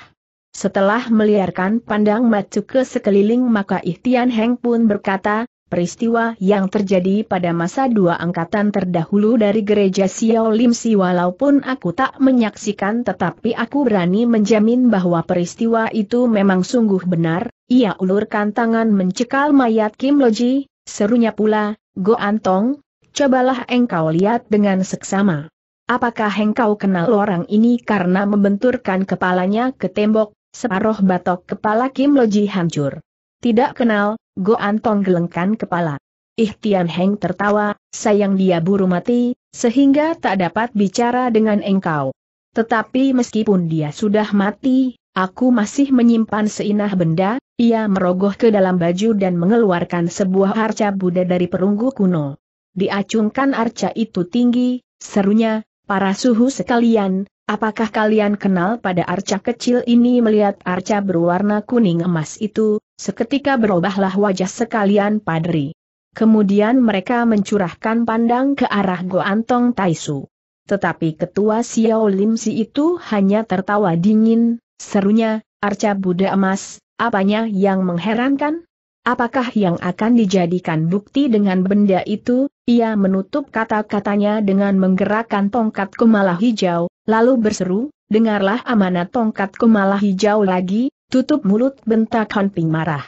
Setelah meliarkan pandang matu ke sekeliling maka Ihtian Heng pun berkata, peristiwa yang terjadi pada masa dua angkatan terdahulu dari gereja Xiao Lim Si walaupun aku tak menyaksikan tetapi aku berani menjamin bahwa peristiwa itu memang sungguh benar, ia ulurkan tangan mencekal mayat Kim Loji, serunya pula, Go Antong, cobalah engkau lihat dengan seksama. Apakah engkau kenal orang ini karena membenturkan kepalanya ke tembok, Separuh batok kepala Kim Loji hancur. Tidak kenal, Go Antong gelengkan kepala. Ihtian Heng tertawa, sayang dia buru mati, sehingga tak dapat bicara dengan engkau. Tetapi meskipun dia sudah mati, aku masih menyimpan seinah benda, ia merogoh ke dalam baju dan mengeluarkan sebuah arca Buddha dari perunggu kuno. Diacungkan arca itu tinggi, serunya, para suhu sekalian, Apakah kalian kenal pada arca kecil ini melihat arca berwarna kuning emas itu, seketika berubahlah wajah sekalian padri. Kemudian mereka mencurahkan pandang ke arah Goantong Taisu. Tetapi ketua Xiao Lim Si itu hanya tertawa dingin, serunya, arca Buddha emas, apanya yang mengherankan? Apakah yang akan dijadikan bukti dengan benda itu? Ia menutup kata-katanya dengan menggerakkan tongkat kemala hijau, lalu berseru, dengarlah amanat tongkat malah hijau lagi, tutup mulut bentak Honping marah.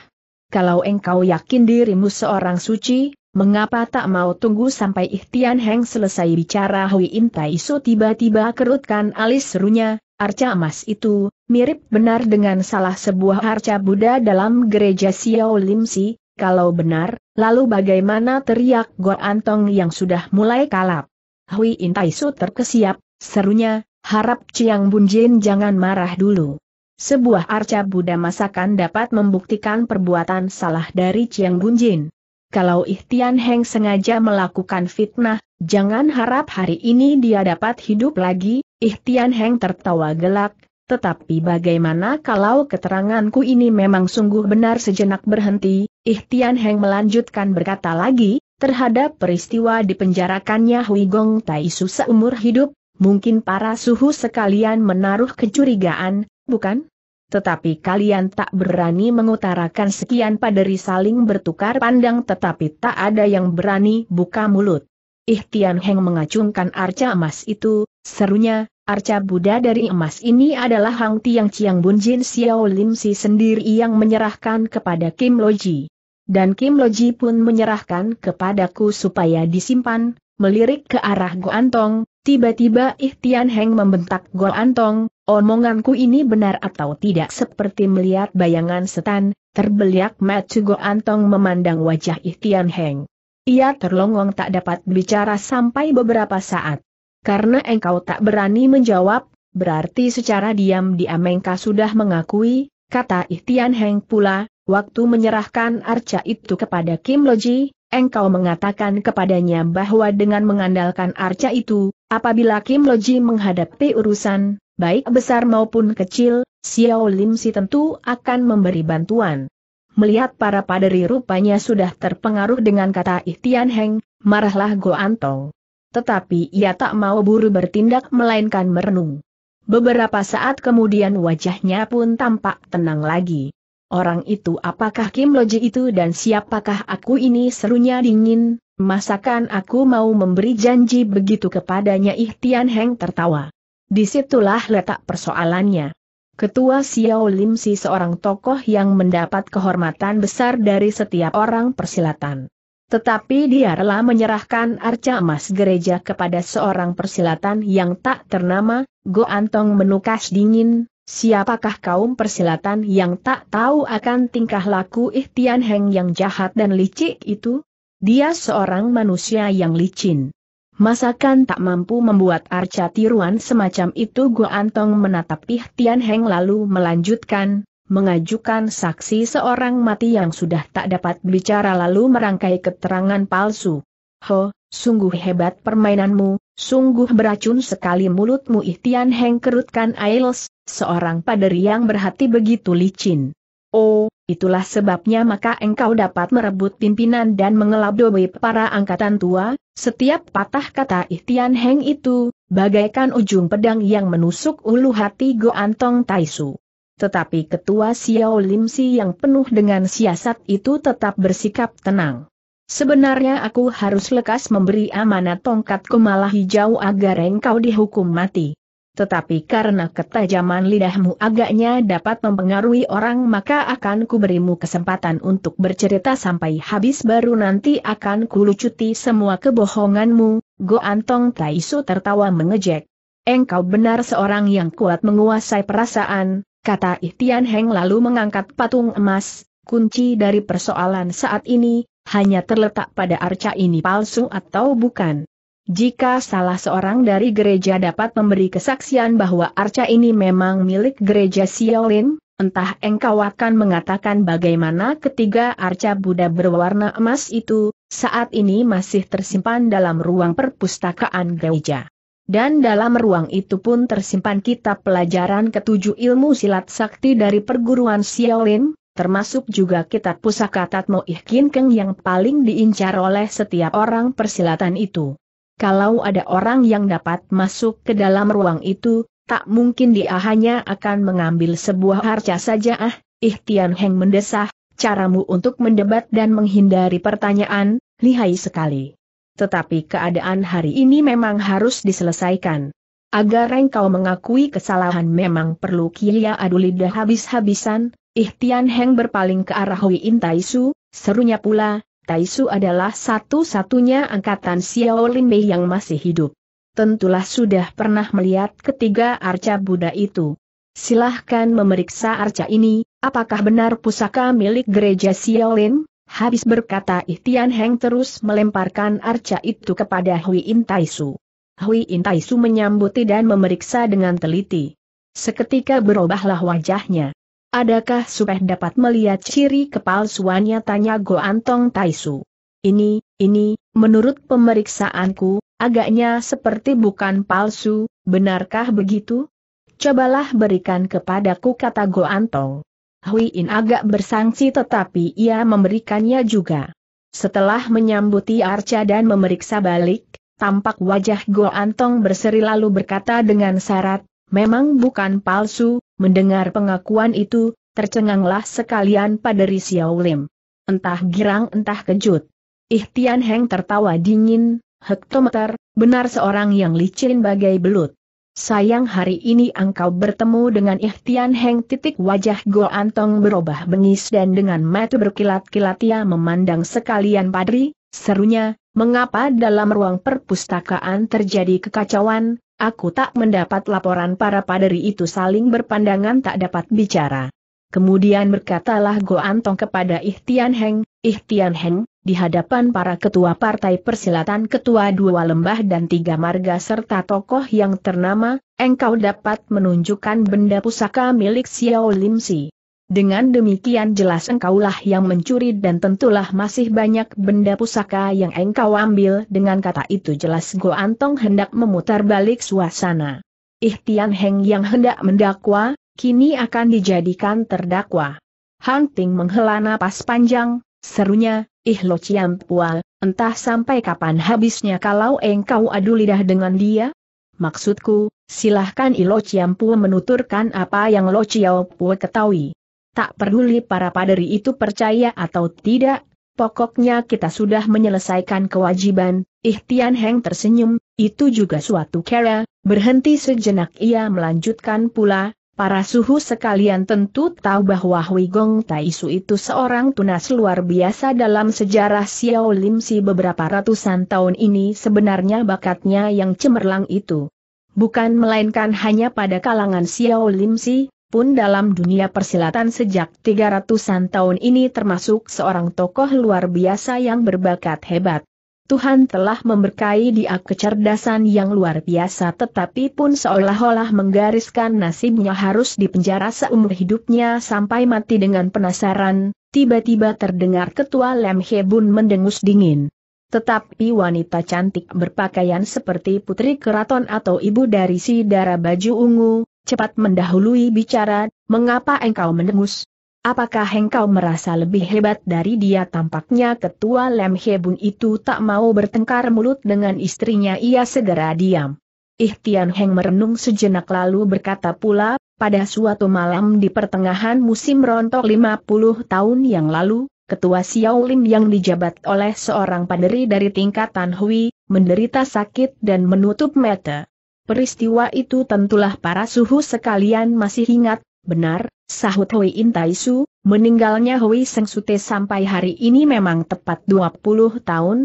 Kalau engkau yakin dirimu seorang suci, mengapa tak mau tunggu sampai Ihtian Heng selesai bicara Hui In Taiso tiba-tiba kerutkan alis serunya, arca emas itu, mirip benar dengan salah sebuah arca Buddha dalam gereja Xiao Lim Si, kalau benar, lalu bagaimana teriak Go Antong yang sudah mulai kalap. Hui In Taiso terkesiap, serunya, harap Ciang Bunjin jangan marah dulu. Sebuah arca Buddha masakan dapat membuktikan perbuatan salah dari Ciang Bunjin. Kalau Ihtian Heng sengaja melakukan fitnah, jangan harap hari ini dia dapat hidup lagi, Ihtian Heng tertawa gelak, tetapi bagaimana kalau keteranganku ini memang sungguh benar sejenak berhenti, Ihtian Heng melanjutkan berkata lagi, terhadap peristiwa dipenjarakannya Hui Gong Tai seumur hidup, mungkin para suhu sekalian menaruh kecurigaan, bukan? Tetapi kalian tak berani mengutarakan sekian pada saling bertukar pandang tetapi tak ada yang berani buka mulut. Tian Heng mengacungkan arca emas itu, serunya, arca Buddha dari emas ini adalah Hang Tiang Chiang Bun Jin Xiao Lim Si sendiri yang menyerahkan kepada Kim Loji. Dan Kim Loji pun menyerahkan kepadaku supaya disimpan, melirik ke arah Antong, tiba-tiba Ihtian Heng membentak Antong, omonganku ini benar atau tidak seperti melihat bayangan setan, terbeliak Go Antong memandang wajah Ihtian Heng. Ia terlongong tak dapat bicara sampai beberapa saat. Karena engkau tak berani menjawab, berarti secara diam-diam engkau sudah mengakui, kata Ihtian Heng pula, waktu menyerahkan arca itu kepada Kim Loji, engkau mengatakan kepadanya bahwa dengan mengandalkan arca itu, apabila Kim Loji menghadapi urusan, baik besar maupun kecil, Xiao Lim Si tentu akan memberi bantuan. Melihat para paderi rupanya sudah terpengaruh dengan kata Ihtian Heng, marahlah Go Antong. Tetapi ia tak mau buru bertindak melainkan merenung. Beberapa saat kemudian wajahnya pun tampak tenang lagi. Orang itu apakah Kim Loji itu dan siapakah aku ini serunya dingin, masakan aku mau memberi janji begitu kepadanya Ih Tian Heng tertawa. Disitulah letak persoalannya. Ketua Xiao Lim Si seorang tokoh yang mendapat kehormatan besar dari setiap orang persilatan. Tetapi dia rela menyerahkan arca emas gereja kepada seorang persilatan yang tak ternama, Go Antong menukas dingin, Siapakah kaum persilatan yang tak tahu akan tingkah laku Ihtian Heng yang jahat dan licik itu? Dia seorang manusia yang licin. Masakan tak mampu membuat arca tiruan semacam itu Gua Antong menatap Ihtian Heng lalu melanjutkan, mengajukan saksi seorang mati yang sudah tak dapat bicara lalu merangkai keterangan palsu. Ho, sungguh hebat permainanmu, sungguh beracun sekali mulutmu Ihtian Heng kerutkan Ailes, seorang paderi yang berhati begitu licin. Oh, itulah sebabnya maka engkau dapat merebut pimpinan dan mengelabui para angkatan tua, setiap patah kata Ihtian Heng itu, bagaikan ujung pedang yang menusuk ulu hati Go Antong Taisu. Tetapi ketua Xiao Lim Si yang penuh dengan siasat itu tetap bersikap tenang. Sebenarnya aku harus lekas memberi amanat tongkat kemala hijau agar engkau dihukum mati. Tetapi karena ketajaman lidahmu agaknya dapat mempengaruhi orang maka akan kuberimu kesempatan untuk bercerita sampai habis baru nanti akan kulucuti semua kebohonganmu, Go Antong Taisu tertawa mengejek. Engkau benar seorang yang kuat menguasai perasaan, kata Ihtian Heng lalu mengangkat patung emas, kunci dari persoalan saat ini, hanya terletak pada arca ini palsu atau bukan. Jika salah seorang dari gereja dapat memberi kesaksian bahwa arca ini memang milik gereja Siolin, entah engkau akan mengatakan bagaimana ketiga arca Buddha berwarna emas itu, saat ini masih tersimpan dalam ruang perpustakaan gereja. Dan dalam ruang itu pun tersimpan kitab pelajaran ketujuh ilmu silat sakti dari perguruan Siolin, termasuk juga kitab pusaka Tatmo Ihkin Keng yang paling diincar oleh setiap orang persilatan itu kalau ada orang yang dapat masuk ke dalam ruang itu, tak mungkin dia hanya akan mengambil sebuah harca saja ah, Ihtian Heng mendesah, caramu untuk mendebat dan menghindari pertanyaan, lihai sekali. Tetapi keadaan hari ini memang harus diselesaikan. Agar engkau mengakui kesalahan memang perlu kia adulidah habis-habisan, Ihtian Heng berpaling ke arah Hui Intaisu, serunya pula, Taisu adalah satu-satunya angkatan Xiao Mei yang masih hidup. Tentulah sudah pernah melihat ketiga arca Buddha itu. Silahkan memeriksa arca ini, apakah benar pusaka milik gereja Xiao Lin? Habis berkata Ihtian Heng terus melemparkan arca itu kepada Hui In Taisu. Hui In Taisu menyambuti dan memeriksa dengan teliti. Seketika berubahlah wajahnya. Adakah Supeh dapat melihat ciri kepalsuannya tanya Go Antong Taisu. Ini, ini, menurut pemeriksaanku, agaknya seperti bukan palsu, benarkah begitu? Cobalah berikan kepadaku kata Go Antong. Hui In agak bersangsi tetapi ia memberikannya juga. Setelah menyambuti arca dan memeriksa balik, tampak wajah Go Antong berseri lalu berkata dengan syarat, memang bukan palsu, Mendengar pengakuan itu, tercenganglah sekalian pada Ri Lim. Entah girang entah kejut. Ihtian Heng tertawa dingin, hektometer, benar seorang yang licin bagai belut. Sayang hari ini engkau bertemu dengan Ihtian Heng titik wajah Go Antong berubah bengis dan dengan mata berkilat-kilat ia memandang sekalian padri, serunya, mengapa dalam ruang perpustakaan terjadi kekacauan, Aku tak mendapat laporan para paderi itu saling berpandangan tak dapat bicara. Kemudian berkatalah Go Antong kepada Ihtian Heng, Ihtian Heng, di hadapan para ketua partai persilatan ketua dua lembah dan tiga marga serta tokoh yang ternama, engkau dapat menunjukkan benda pusaka milik Xiao Lim Si. Dengan demikian jelas engkaulah yang mencuri dan tentulah masih banyak benda pusaka yang engkau ambil dengan kata itu jelas Go Antong hendak memutar balik suasana. Ihtian Heng yang hendak mendakwa, kini akan dijadikan terdakwa. Hang Ting menghela napas panjang, serunya, ih lo ciam pual, entah sampai kapan habisnya kalau engkau adu lidah dengan dia? Maksudku, silahkan Ilo Ciampu menuturkan apa yang Lo Ciampu ketahui. Tak peduli para paderi itu percaya atau tidak, pokoknya kita sudah menyelesaikan kewajiban, Ihtian Heng tersenyum, itu juga suatu kera, berhenti sejenak ia melanjutkan pula, para suhu sekalian tentu tahu bahwa Hui Gong Taisu itu seorang tunas luar biasa dalam sejarah Xiao Lim Si beberapa ratusan tahun ini sebenarnya bakatnya yang cemerlang itu. Bukan melainkan hanya pada kalangan Xiao Lim Si, pun dalam dunia persilatan sejak 300-an tahun ini termasuk seorang tokoh luar biasa yang berbakat hebat. Tuhan telah memberkahi dia kecerdasan yang luar biasa tetapi pun seolah-olah menggariskan nasibnya harus dipenjara seumur hidupnya sampai mati dengan penasaran, tiba-tiba terdengar ketua Lem Hebun mendengus dingin. Tetapi wanita cantik berpakaian seperti putri keraton atau ibu dari si darah baju ungu, cepat mendahului bicara, mengapa engkau mendengus? Apakah engkau merasa lebih hebat dari dia? Tampaknya ketua Lem Hebun itu tak mau bertengkar mulut dengan istrinya ia segera diam. Ihtian Heng merenung sejenak lalu berkata pula, pada suatu malam di pertengahan musim rontok 50 tahun yang lalu, ketua Xiao Lim yang dijabat oleh seorang paderi dari tingkatan Hui, menderita sakit dan menutup mata. Peristiwa itu tentulah para suhu sekalian masih ingat, benar, sahut Hui Intaisu, meninggalnya Hui Seng sampai hari ini memang tepat 20 tahun.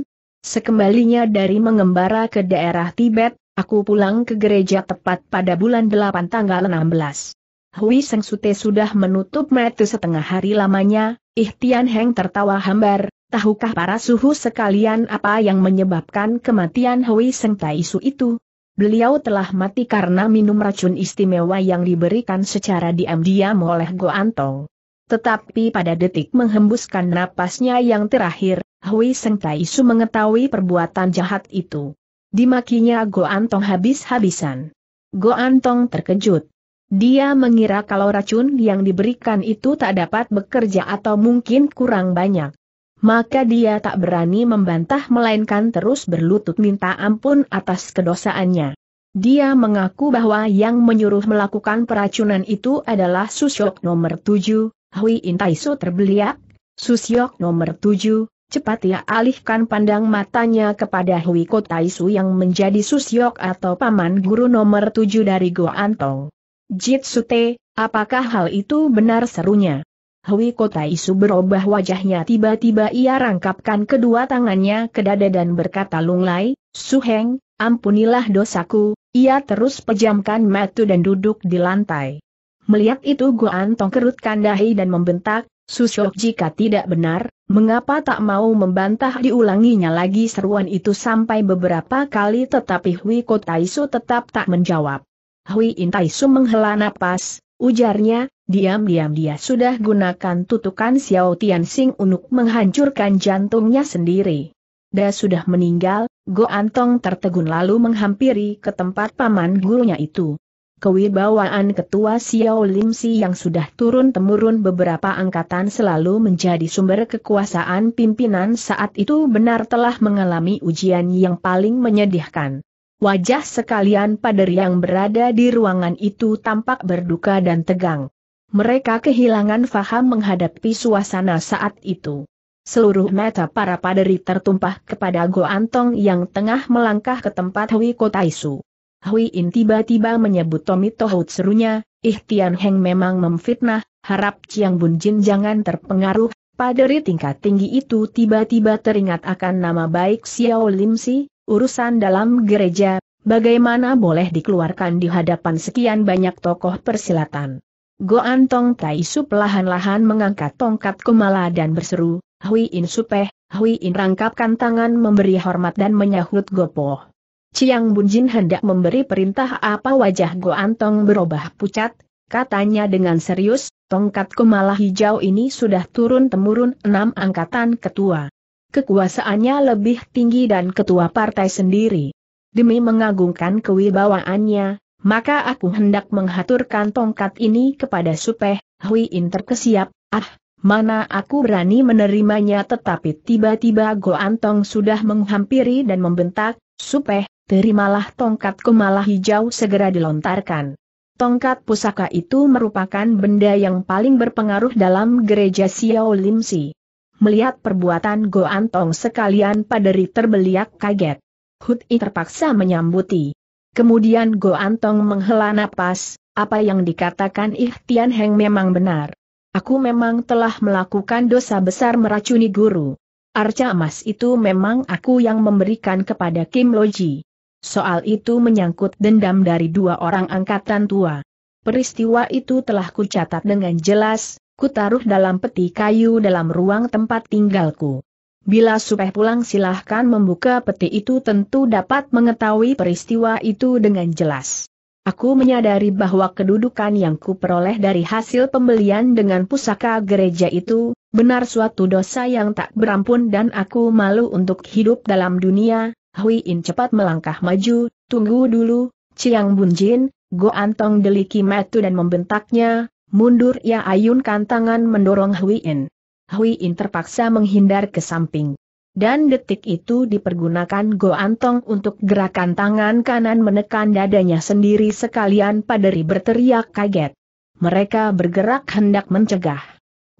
Sekembalinya dari mengembara ke daerah Tibet, aku pulang ke gereja tepat pada bulan 8 tanggal 16. Hui Seng sudah menutup mata setengah hari lamanya, Ihtian Heng tertawa hambar, tahukah para suhu sekalian apa yang menyebabkan kematian Hui Seng itu? Beliau telah mati karena minum racun istimewa yang diberikan secara diam-diam oleh Go Antong. Tetapi pada detik menghembuskan napasnya yang terakhir, Hui Seng Taisu mengetahui perbuatan jahat itu. Dimakinya Go Antong habis-habisan. Go Antong terkejut. Dia mengira kalau racun yang diberikan itu tak dapat bekerja atau mungkin kurang banyak maka dia tak berani membantah melainkan terus berlutut minta ampun atas kedosaannya. Dia mengaku bahwa yang menyuruh melakukan peracunan itu adalah Susyok nomor 7, Hui Intaiso terbeliak, Susyok nomor 7, cepat ia alihkan pandang matanya kepada Hui Kotaisu yang menjadi Susyok atau paman guru nomor tujuh dari Goa Antong. Jitsute, apakah hal itu benar serunya? Hui Kota Isu berubah wajahnya tiba-tiba ia rangkapkan kedua tangannya ke dada dan berkata lunglai, Suheng, ampunilah dosaku, ia terus pejamkan matu dan duduk di lantai. Melihat itu Guan Tong kerutkan dahi dan membentak, Susyok jika tidak benar, mengapa tak mau membantah diulanginya lagi seruan itu sampai beberapa kali tetapi Hui Kota Isu tetap tak menjawab. Hui Intaisu menghela napas, ujarnya, diam-diam dia sudah gunakan tutukan Xiao Tian Sing untuk menghancurkan jantungnya sendiri. Dia sudah meninggal, Go Antong tertegun lalu menghampiri ke tempat paman gurunya itu. Kewibawaan ketua Xiao Lim Si yang sudah turun-temurun beberapa angkatan selalu menjadi sumber kekuasaan pimpinan saat itu benar telah mengalami ujian yang paling menyedihkan. Wajah sekalian pader yang berada di ruangan itu tampak berduka dan tegang. Mereka kehilangan faham menghadapi suasana saat itu. Seluruh mata para paderi tertumpah kepada Go Antong yang tengah melangkah ke tempat Hui Kotaisu. Hui In tiba-tiba menyebut Tommy Tohut serunya, Ih Tian Heng memang memfitnah, harap Chiang Bun Jin jangan terpengaruh. Paderi tingkat tinggi itu tiba-tiba teringat akan nama baik Xiao Lim Si, urusan dalam gereja, bagaimana boleh dikeluarkan di hadapan sekian banyak tokoh persilatan. Goan Antong Tai Su perlahan-lahan mengangkat tongkat kumala dan berseru, Hui In Supeh, Hui In rangkapkan tangan memberi hormat dan menyahut Gopoh. Chiang Bunjin hendak memberi perintah apa wajah Goan Antong berubah pucat, katanya dengan serius, tongkat kumala hijau ini sudah turun-temurun enam angkatan ketua kekuasaannya lebih tinggi dan ketua partai sendiri. Demi mengagungkan kewibawaannya, maka aku hendak menghaturkan tongkat ini kepada Supeh, Hui Inter kesiap, ah, mana aku berani menerimanya tetapi tiba-tiba Go Antong sudah menghampiri dan membentak, Supeh, terimalah tongkat kemalah hijau segera dilontarkan. Tongkat pusaka itu merupakan benda yang paling berpengaruh dalam gereja Xiao Limsi melihat perbuatan Go Antong sekalian paderi terbeliak kaget. Hut I terpaksa menyambuti. Kemudian Go Antong menghela napas, apa yang dikatakan Ih Tian Heng memang benar. Aku memang telah melakukan dosa besar meracuni guru. Arca emas itu memang aku yang memberikan kepada Kim Loji. Soal itu menyangkut dendam dari dua orang angkatan tua. Peristiwa itu telah kucatat dengan jelas, kutaruh dalam peti kayu dalam ruang tempat tinggalku. Bila Supeh pulang silahkan membuka peti itu tentu dapat mengetahui peristiwa itu dengan jelas. Aku menyadari bahwa kedudukan yang kuperoleh dari hasil pembelian dengan pusaka gereja itu, benar suatu dosa yang tak berampun dan aku malu untuk hidup dalam dunia, Hui In cepat melangkah maju, tunggu dulu, Ciang Bunjin, Go Antong deliki metu dan membentaknya, Mundur ia ya ayunkan tangan mendorong Hui Hui In terpaksa menghindar ke samping. Dan detik itu dipergunakan Go Antong untuk gerakan tangan kanan menekan dadanya sendiri sekalian paderi berteriak kaget. Mereka bergerak hendak mencegah.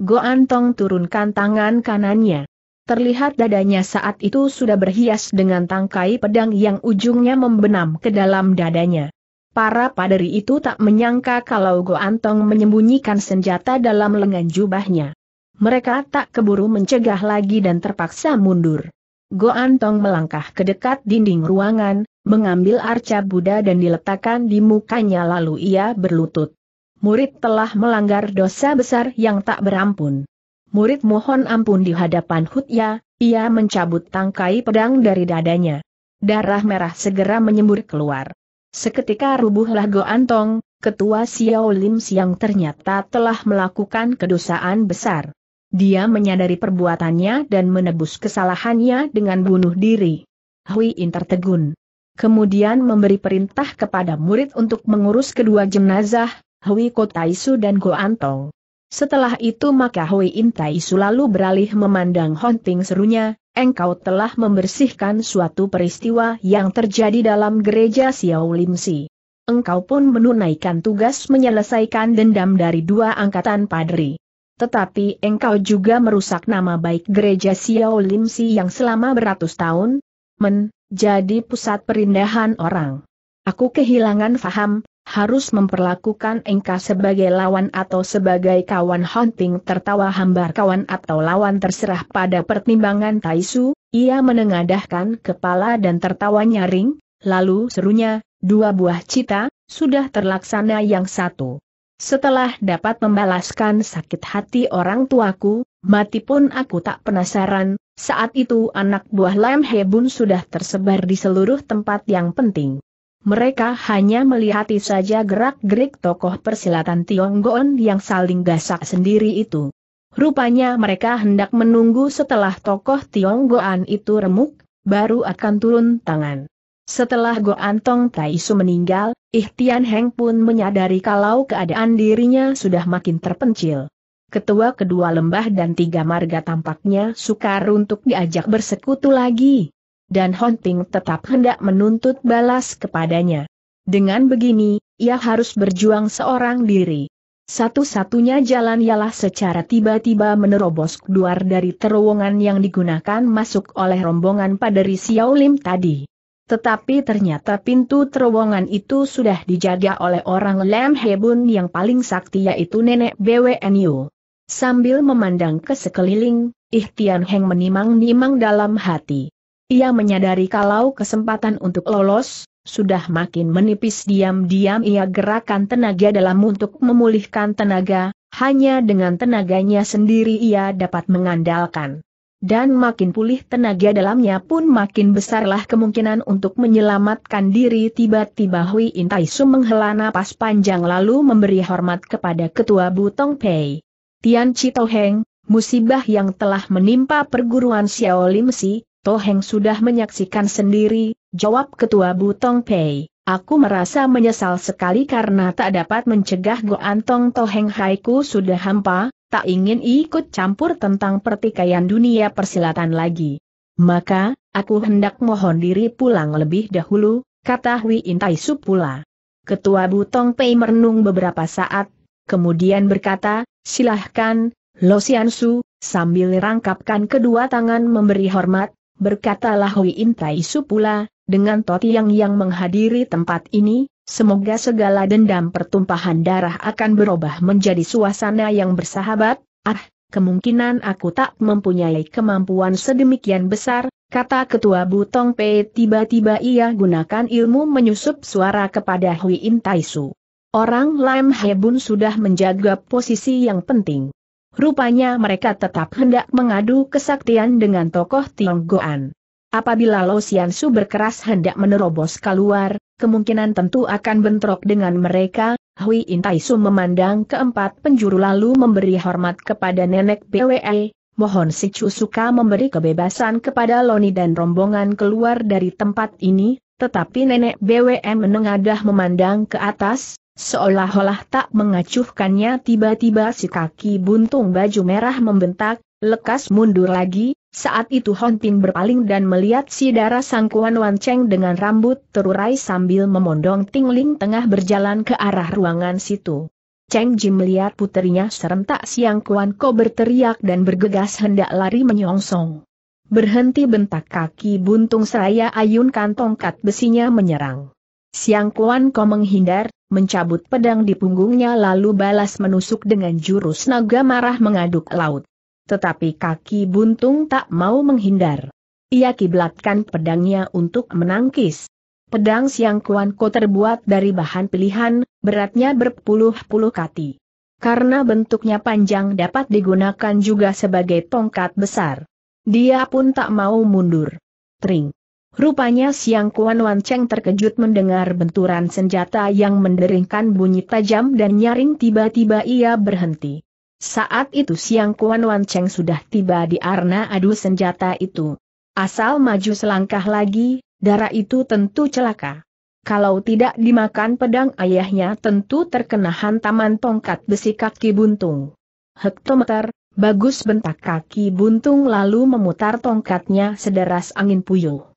Go Antong turunkan tangan kanannya. Terlihat dadanya saat itu sudah berhias dengan tangkai pedang yang ujungnya membenam ke dalam dadanya. Para paderi itu tak menyangka kalau Go Antong menyembunyikan senjata dalam lengan jubahnya. Mereka tak keburu mencegah lagi dan terpaksa mundur. Go Antong melangkah ke dekat dinding ruangan, mengambil arca Buddha dan diletakkan di mukanya lalu ia berlutut. Murid telah melanggar dosa besar yang tak berampun. Murid mohon ampun di hadapan Hutya, ia mencabut tangkai pedang dari dadanya. Darah merah segera menyembur keluar. Seketika rubuhlah Go Antong, ketua Xiao Lim Siang ternyata telah melakukan kedosaan besar. Dia menyadari perbuatannya dan menebus kesalahannya dengan bunuh diri. Hui In tertegun. Kemudian memberi perintah kepada murid untuk mengurus kedua jenazah, Hui Kotaisu dan Go Antong. Setelah itu maka Hui In Taisu lalu beralih memandang Ting serunya, engkau telah membersihkan suatu peristiwa yang terjadi dalam gereja Xiao Si. Engkau pun menunaikan tugas menyelesaikan dendam dari dua angkatan padri. Tetapi engkau juga merusak nama baik gereja Xiao Si yang selama beratus tahun menjadi pusat perindahan orang. Aku kehilangan faham, harus memperlakukan engkau sebagai lawan atau sebagai kawan hunting tertawa hambar kawan atau lawan terserah pada pertimbangan Taisu, ia menengadahkan kepala dan tertawa nyaring, lalu serunya, dua buah cita, sudah terlaksana yang satu. Setelah dapat membalaskan sakit hati orang tuaku, mati pun aku tak penasaran, saat itu anak buah Lam Hebun sudah tersebar di seluruh tempat yang penting mereka hanya melihati saja gerak-gerik tokoh persilatan Tionggoon yang saling gasak sendiri itu. Rupanya mereka hendak menunggu setelah tokoh Tionggoan itu remuk, baru akan turun tangan. Setelah Tai Taisu meninggal, Ihtian Heng pun menyadari kalau keadaan dirinya sudah makin terpencil. Ketua kedua lembah dan tiga marga tampaknya sukar untuk diajak bersekutu lagi dan hunting tetap hendak menuntut balas kepadanya. Dengan begini, ia harus berjuang seorang diri. Satu-satunya jalan ialah secara tiba-tiba menerobos keluar dari terowongan yang digunakan masuk oleh rombongan paderi lim tadi. Tetapi ternyata pintu terowongan itu sudah dijaga oleh orang Lam Hebun yang paling sakti yaitu nenek BWNU. Sambil memandang ke sekeliling, Ihtian Heng menimang-nimang dalam hati. Ia menyadari kalau kesempatan untuk lolos, sudah makin menipis diam-diam ia gerakan tenaga dalam untuk memulihkan tenaga, hanya dengan tenaganya sendiri ia dapat mengandalkan. Dan makin pulih tenaga dalamnya pun makin besarlah kemungkinan untuk menyelamatkan diri tiba-tiba Hui Intaisu menghela napas panjang lalu memberi hormat kepada ketua Butong Pei. Tian Chitoheng, musibah yang telah menimpa perguruan Xiao Lim Si, Toheng sudah menyaksikan sendiri, jawab ketua Butong Pei. Aku merasa menyesal sekali karena tak dapat mencegah Antong. Toheng Haiku sudah hampa, tak ingin ikut campur tentang pertikaian dunia persilatan lagi. Maka, aku hendak mohon diri pulang lebih dahulu, kata Hui Intai Su pula. Ketua Butong Pei merenung beberapa saat, kemudian berkata, silahkan, Lo Sian Su, sambil rangkapkan kedua tangan memberi hormat, berkatalah Hui Intai Su pula, dengan toti yang yang menghadiri tempat ini, semoga segala dendam pertumpahan darah akan berubah menjadi suasana yang bersahabat, ah, kemungkinan aku tak mempunyai kemampuan sedemikian besar, kata Ketua Butong P. Tiba-tiba ia gunakan ilmu menyusup suara kepada Hui Intai Su. Orang Lam Hebun sudah menjaga posisi yang penting. Rupanya mereka tetap hendak mengadu kesaktian dengan tokoh Tionggoan. Apabila Lo Xiansu berkeras hendak menerobos keluar, kemungkinan tentu akan bentrok dengan mereka, Hui Intaisu memandang keempat penjuru lalu memberi hormat kepada nenek BWE, mohon si Cusuka memberi kebebasan kepada Loni dan rombongan keluar dari tempat ini, tetapi nenek BWE menengadah memandang ke atas, Seolah-olah tak mengacuhkannya tiba-tiba si kaki buntung baju merah membentak, lekas mundur lagi, saat itu Hon Ping berpaling dan melihat si darah Kuan Wan Cheng dengan rambut terurai sambil memondong tingling tengah berjalan ke arah ruangan situ. Cheng Jim melihat puterinya serentak siang Kuan Ko berteriak dan bergegas hendak lari menyongsong. Berhenti bentak kaki buntung seraya ayunkan tongkat besinya menyerang. Siang Kuan Ko menghindar, mencabut pedang di punggungnya lalu balas menusuk dengan jurus naga marah mengaduk laut. Tetapi kaki buntung tak mau menghindar. Ia kiblatkan pedangnya untuk menangkis. Pedang Siang Kuan Ko terbuat dari bahan pilihan, beratnya berpuluh-puluh kati. Karena bentuknya panjang dapat digunakan juga sebagai tongkat besar. Dia pun tak mau mundur. Tring. Rupanya Siang Kuan Wan Cheng terkejut mendengar benturan senjata yang menderingkan bunyi tajam dan nyaring tiba-tiba ia berhenti. Saat itu Siang Kuan Wan Cheng sudah tiba di arna adu senjata itu. Asal maju selangkah lagi, darah itu tentu celaka. Kalau tidak dimakan pedang ayahnya tentu terkena hantaman tongkat besi kaki buntung. Hektometer, bagus bentak kaki buntung lalu memutar tongkatnya sederas angin puyuh.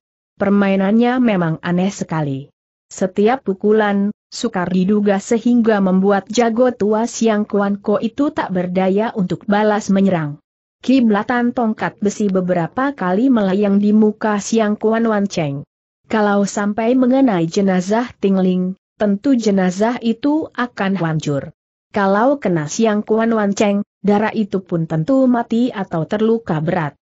Permainannya memang aneh sekali. Setiap pukulan, sukar diduga sehingga membuat jago tua Siang Kuan Ko itu tak berdaya untuk balas menyerang. Kiblatan tongkat besi beberapa kali melayang di muka Siang Kuan Wan Cheng. Kalau sampai mengenai jenazah Tingling, tentu jenazah itu akan hancur. Kalau kena Siang Kuan Wan Cheng, darah itu pun tentu mati atau terluka berat.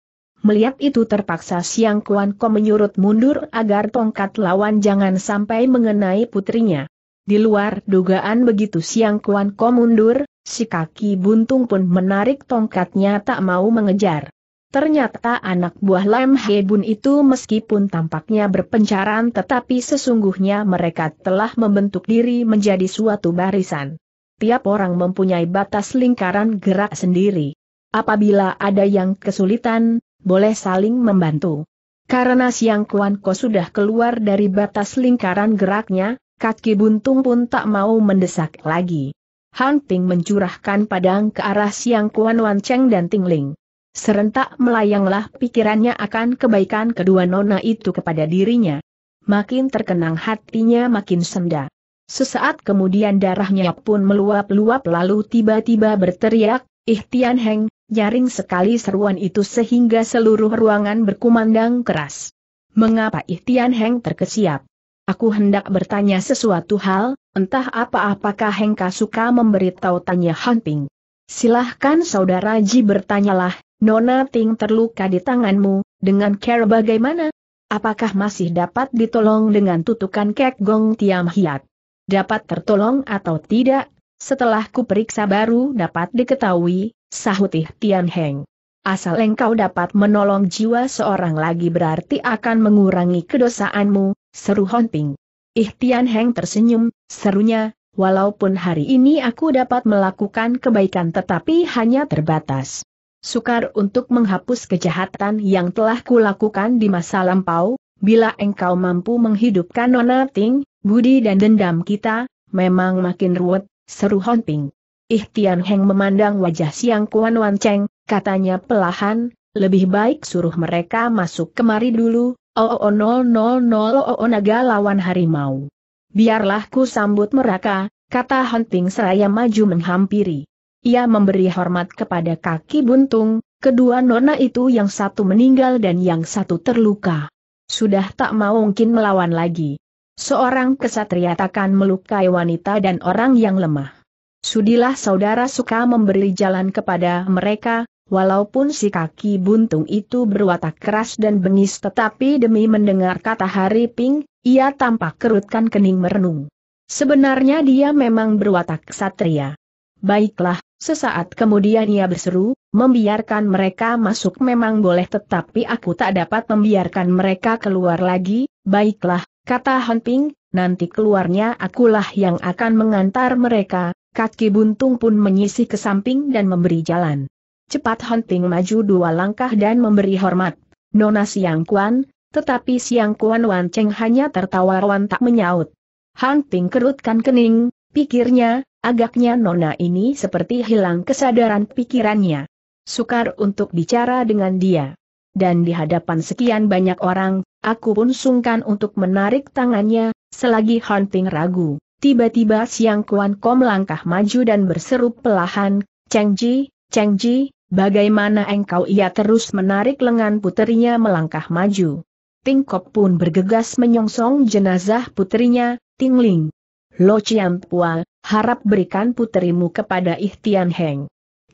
Melihat itu terpaksa Siang Kuan Ko menyurut mundur agar tongkat lawan jangan sampai mengenai putrinya. Di luar dugaan begitu Siang Kuan Ko mundur, si kaki buntung pun menarik tongkatnya tak mau mengejar. Ternyata anak buah Lam Bun itu meskipun tampaknya berpencaran tetapi sesungguhnya mereka telah membentuk diri menjadi suatu barisan. Tiap orang mempunyai batas lingkaran gerak sendiri. Apabila ada yang kesulitan, boleh saling membantu. Karena Siang Kuan Ko sudah keluar dari batas lingkaran geraknya, kaki buntung pun tak mau mendesak lagi. Han Ping mencurahkan padang ke arah Siang Kuan Wan Cheng dan Ting Ling. Serentak melayanglah pikirannya akan kebaikan kedua nona itu kepada dirinya. Makin terkenang hatinya makin senda. Sesaat kemudian darahnya pun meluap-luap lalu tiba-tiba berteriak, Ihtian Heng, Jaring sekali seruan itu sehingga seluruh ruangan berkumandang keras. Mengapa Ihtian Heng terkesiap? Aku hendak bertanya sesuatu hal, entah apa-apakah Heng suka memberitahu tanya Han Silahkan saudara Ji bertanyalah, Nona Ting terluka di tanganmu, dengan care bagaimana? Apakah masih dapat ditolong dengan tutukan kek gong tiam hiat? Dapat tertolong atau tidak? Setelah periksa baru dapat diketahui, sahuti Tian Heng. Asal engkau dapat menolong jiwa seorang lagi berarti akan mengurangi kedosaanmu, seru Honting. Ih Tian Heng tersenyum, serunya, walaupun hari ini aku dapat melakukan kebaikan tetapi hanya terbatas. Sukar untuk menghapus kejahatan yang telah kulakukan di masa lampau, bila engkau mampu menghidupkan Nona Ting, budi dan dendam kita, memang makin ruwet, seru Honting. Ih Tian Heng memandang wajah Siang Kuan Wan Cheng, katanya pelahan, lebih baik suruh mereka masuk kemari dulu, oo oh, oh, oh, nol nol nol oh naga lawan harimau. Biarlah ku sambut mereka, kata Hunting seraya maju menghampiri. Ia memberi hormat kepada kaki buntung, kedua nona itu yang satu meninggal dan yang satu terluka. Sudah tak mau mungkin melawan lagi. Seorang kesatria takkan melukai wanita dan orang yang lemah. Sudilah saudara suka memberi jalan kepada mereka, walaupun si kaki buntung itu berwatak keras dan bengis tetapi demi mendengar kata Hari Ping, ia tampak kerutkan kening merenung. Sebenarnya dia memang berwatak ksatria. Baiklah, sesaat kemudian ia berseru, membiarkan mereka masuk memang boleh tetapi aku tak dapat membiarkan mereka keluar lagi, baiklah, kata Han Ping, nanti keluarnya akulah yang akan mengantar mereka, Kaki buntung pun menyisih ke samping dan memberi jalan. Cepat Hunting maju dua langkah dan memberi hormat. Nona Siang Kuan, tetapi Siang Kuan Wan Cheng hanya tertawa Wan tak menyaut. Hunting kerutkan kening, pikirnya, agaknya Nona ini seperti hilang kesadaran pikirannya. Sukar untuk bicara dengan dia. Dan di hadapan sekian banyak orang, aku pun sungkan untuk menarik tangannya, selagi Hunting ragu. Tiba-tiba Siang Kuan kong melangkah maju dan berseru pelahan, Cheng Ji, Cheng Ji, bagaimana engkau ia terus menarik lengan putrinya melangkah maju. Ting Kok pun bergegas menyongsong jenazah putrinya, Ting ling. Lo Chiam Pua, harap berikan putrimu kepada Ihtian Heng.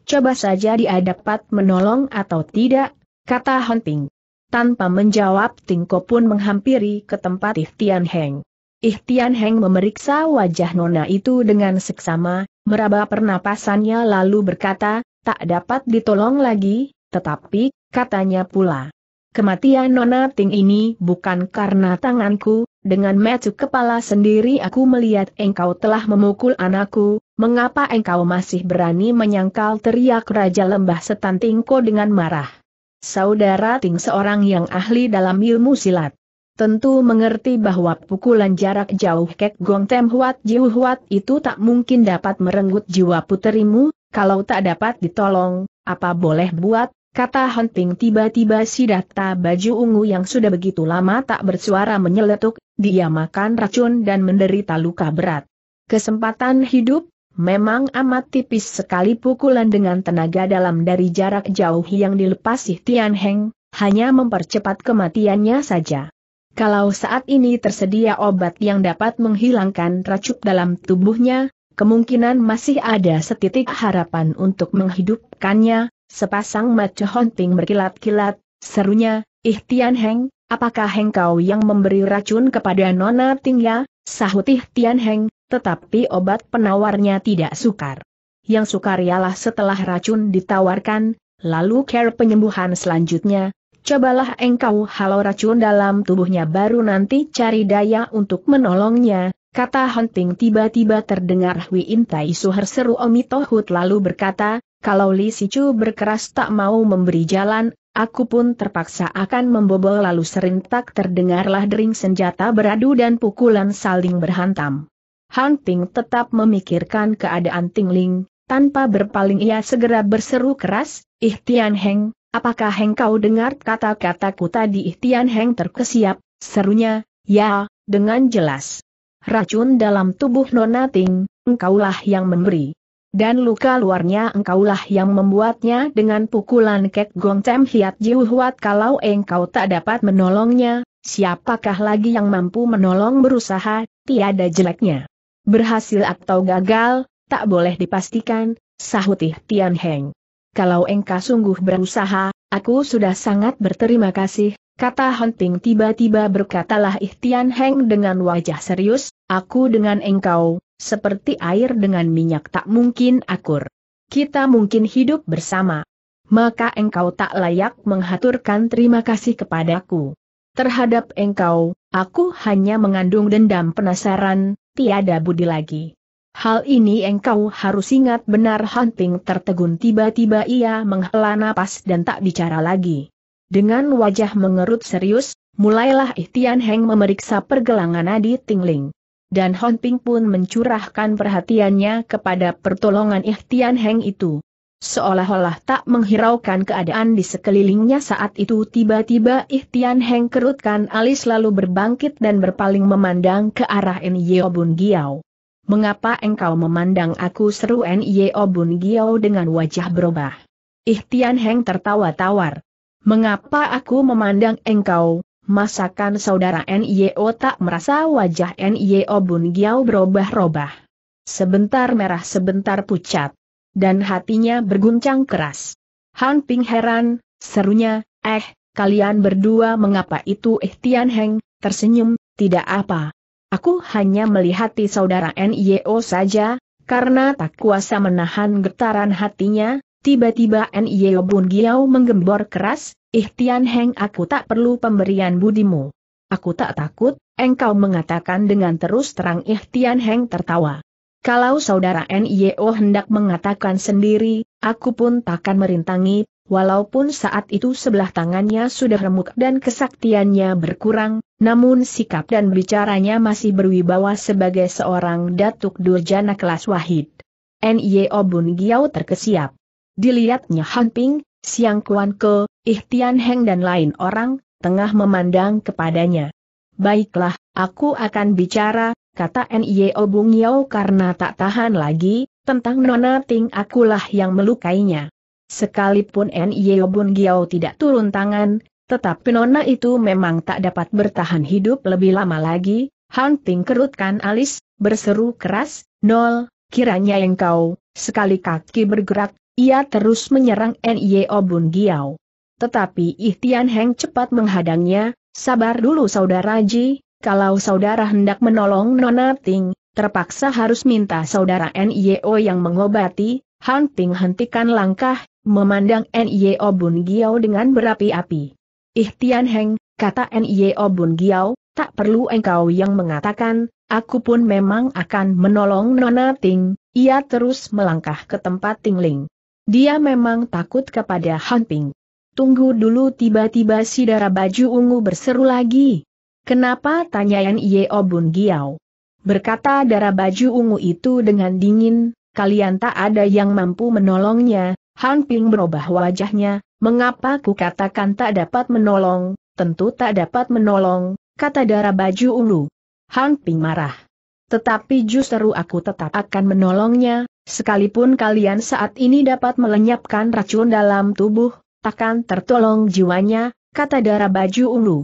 Coba saja dia dapat menolong atau tidak, kata ping. Tanpa menjawab Ting Kok pun menghampiri ke tempat Ihtian Heng. Ihtian Heng memeriksa wajah nona itu dengan seksama, meraba pernapasannya lalu berkata, tak dapat ditolong lagi, tetapi, katanya pula. Kematian Nona Ting ini bukan karena tanganku, dengan mecuk kepala sendiri aku melihat engkau telah memukul anakku, mengapa engkau masih berani menyangkal teriak Raja Lembah Setan Tingko dengan marah. Saudara Ting seorang yang ahli dalam ilmu silat tentu mengerti bahwa pukulan jarak jauh Kek Gong Tem Huat Jiu Huat itu tak mungkin dapat merenggut jiwa puterimu, kalau tak dapat ditolong, apa boleh buat, kata Hunting tiba-tiba si data baju ungu yang sudah begitu lama tak bersuara menyeletuk, dia makan racun dan menderita luka berat. Kesempatan hidup, memang amat tipis sekali pukulan dengan tenaga dalam dari jarak jauh yang dilepasi Tian Heng, hanya mempercepat kematiannya saja. Kalau saat ini tersedia obat yang dapat menghilangkan racun dalam tubuhnya, kemungkinan masih ada setitik harapan untuk menghidupkannya, sepasang mata Honting berkilat-kilat, serunya, Ih Heng, apakah Heng kau yang memberi racun kepada Nona Tingya, sahut Ih Heng, tetapi obat penawarnya tidak sukar. Yang sukar ialah setelah racun ditawarkan, lalu care penyembuhan selanjutnya, Cobalah engkau halau racun dalam tubuhnya baru nanti cari daya untuk menolongnya, kata Hunting tiba-tiba terdengar Hui Intai Suher seru Omi Tohut lalu berkata, kalau Li Sichu berkeras tak mau memberi jalan, aku pun terpaksa akan membobol lalu serintak terdengarlah dering senjata beradu dan pukulan saling berhantam. Hunting tetap memikirkan keadaan Ting Ling. tanpa berpaling ia segera berseru keras, Tian Heng, Apakah Heng kau dengar kata-kataku tadi? Tian Heng terkesiap, serunya, ya, dengan jelas. Racun dalam tubuh Nona Ting, engkaulah yang memberi. Dan luka luarnya engkaulah yang membuatnya dengan pukulan kek gong tem hiat jiu kalau engkau tak dapat menolongnya, siapakah lagi yang mampu menolong berusaha, tiada jeleknya. Berhasil atau gagal, tak boleh dipastikan, sahutih Tian Heng kalau engkau sungguh berusaha, aku sudah sangat berterima kasih, kata Hunting tiba-tiba berkatalah Ihtian Heng dengan wajah serius, aku dengan engkau, seperti air dengan minyak tak mungkin akur. Kita mungkin hidup bersama. Maka engkau tak layak menghaturkan terima kasih kepadaku. Terhadap engkau, aku hanya mengandung dendam penasaran, tiada budi lagi. Hal ini engkau harus ingat benar Hunting tertegun tiba-tiba ia menghela napas dan tak bicara lagi. Dengan wajah mengerut serius, mulailah Ihtian Heng memeriksa pergelangan Adi Tingling. Dan Honping pun mencurahkan perhatiannya kepada pertolongan Ihtian Heng itu. Seolah-olah tak menghiraukan keadaan di sekelilingnya saat itu tiba-tiba Ihtian Heng kerutkan alis lalu berbangkit dan berpaling memandang ke arah N Bun Giao. Mengapa engkau memandang aku seru Nio Bun Giao dengan wajah berubah? Ihtian Heng tertawa tawar. Mengapa aku memandang engkau? Masakan saudara Nio tak merasa wajah Nio Bun Giao berubah ubah Sebentar merah sebentar pucat. Dan hatinya berguncang keras. Han Ping heran, serunya, eh, kalian berdua mengapa itu Ihtian Heng, tersenyum, tidak apa, Aku hanya melihat saudara NIO saja, karena tak kuasa menahan getaran hatinya, tiba-tiba NIO Bun Giau menggembor keras, Ih eh, Heng aku tak perlu pemberian budimu. Aku tak takut, engkau mengatakan dengan terus terang Ih eh, Heng tertawa. Kalau saudara NIO hendak mengatakan sendiri, aku pun takkan merintangi, walaupun saat itu sebelah tangannya sudah remuk dan kesaktiannya berkurang, namun sikap dan bicaranya masih berwibawa sebagai seorang datuk durjana kelas wahid. N.Y.O. Obun Giao terkesiap. Dilihatnya Han Ping, Siang Kuan Ke, Ihtian Heng dan lain orang, tengah memandang kepadanya. Baiklah, aku akan bicara, kata N.Y.O. Obun Giao karena tak tahan lagi, tentang Nona Ting akulah yang melukainya. Sekalipun N.Y.O. Obun Giao tidak turun tangan, tetapi nona itu memang tak dapat bertahan hidup lebih lama lagi, Hunting kerutkan alis, berseru keras, Nol, kiranya engkau, sekali kaki bergerak, ia terus menyerang N.Y.O. Bun Giau. Tetapi Ihtian Heng cepat menghadangnya, sabar dulu saudara Ji, kalau saudara hendak menolong Nona Ting, terpaksa harus minta saudara N.Y.O. yang mengobati, Hunting hentikan langkah, memandang N.Y.O. Bun Giau dengan berapi-api. Ih Tian Heng, kata Nio Bun Giao, tak perlu engkau yang mengatakan, aku pun memang akan menolong Nona Ting, ia terus melangkah ke tempat Ting Ling. Dia memang takut kepada Han Ping. Tunggu dulu tiba-tiba si darah baju ungu berseru lagi. Kenapa tanya Nio Bun Giao. Berkata darah baju ungu itu dengan dingin, kalian tak ada yang mampu menolongnya, Han Ping berubah wajahnya, mengapa ku katakan tak dapat menolong, tentu tak dapat menolong, kata darah baju ulu. Han Ping marah. Tetapi justru aku tetap akan menolongnya, sekalipun kalian saat ini dapat melenyapkan racun dalam tubuh, takkan tertolong jiwanya, kata darah baju ulu.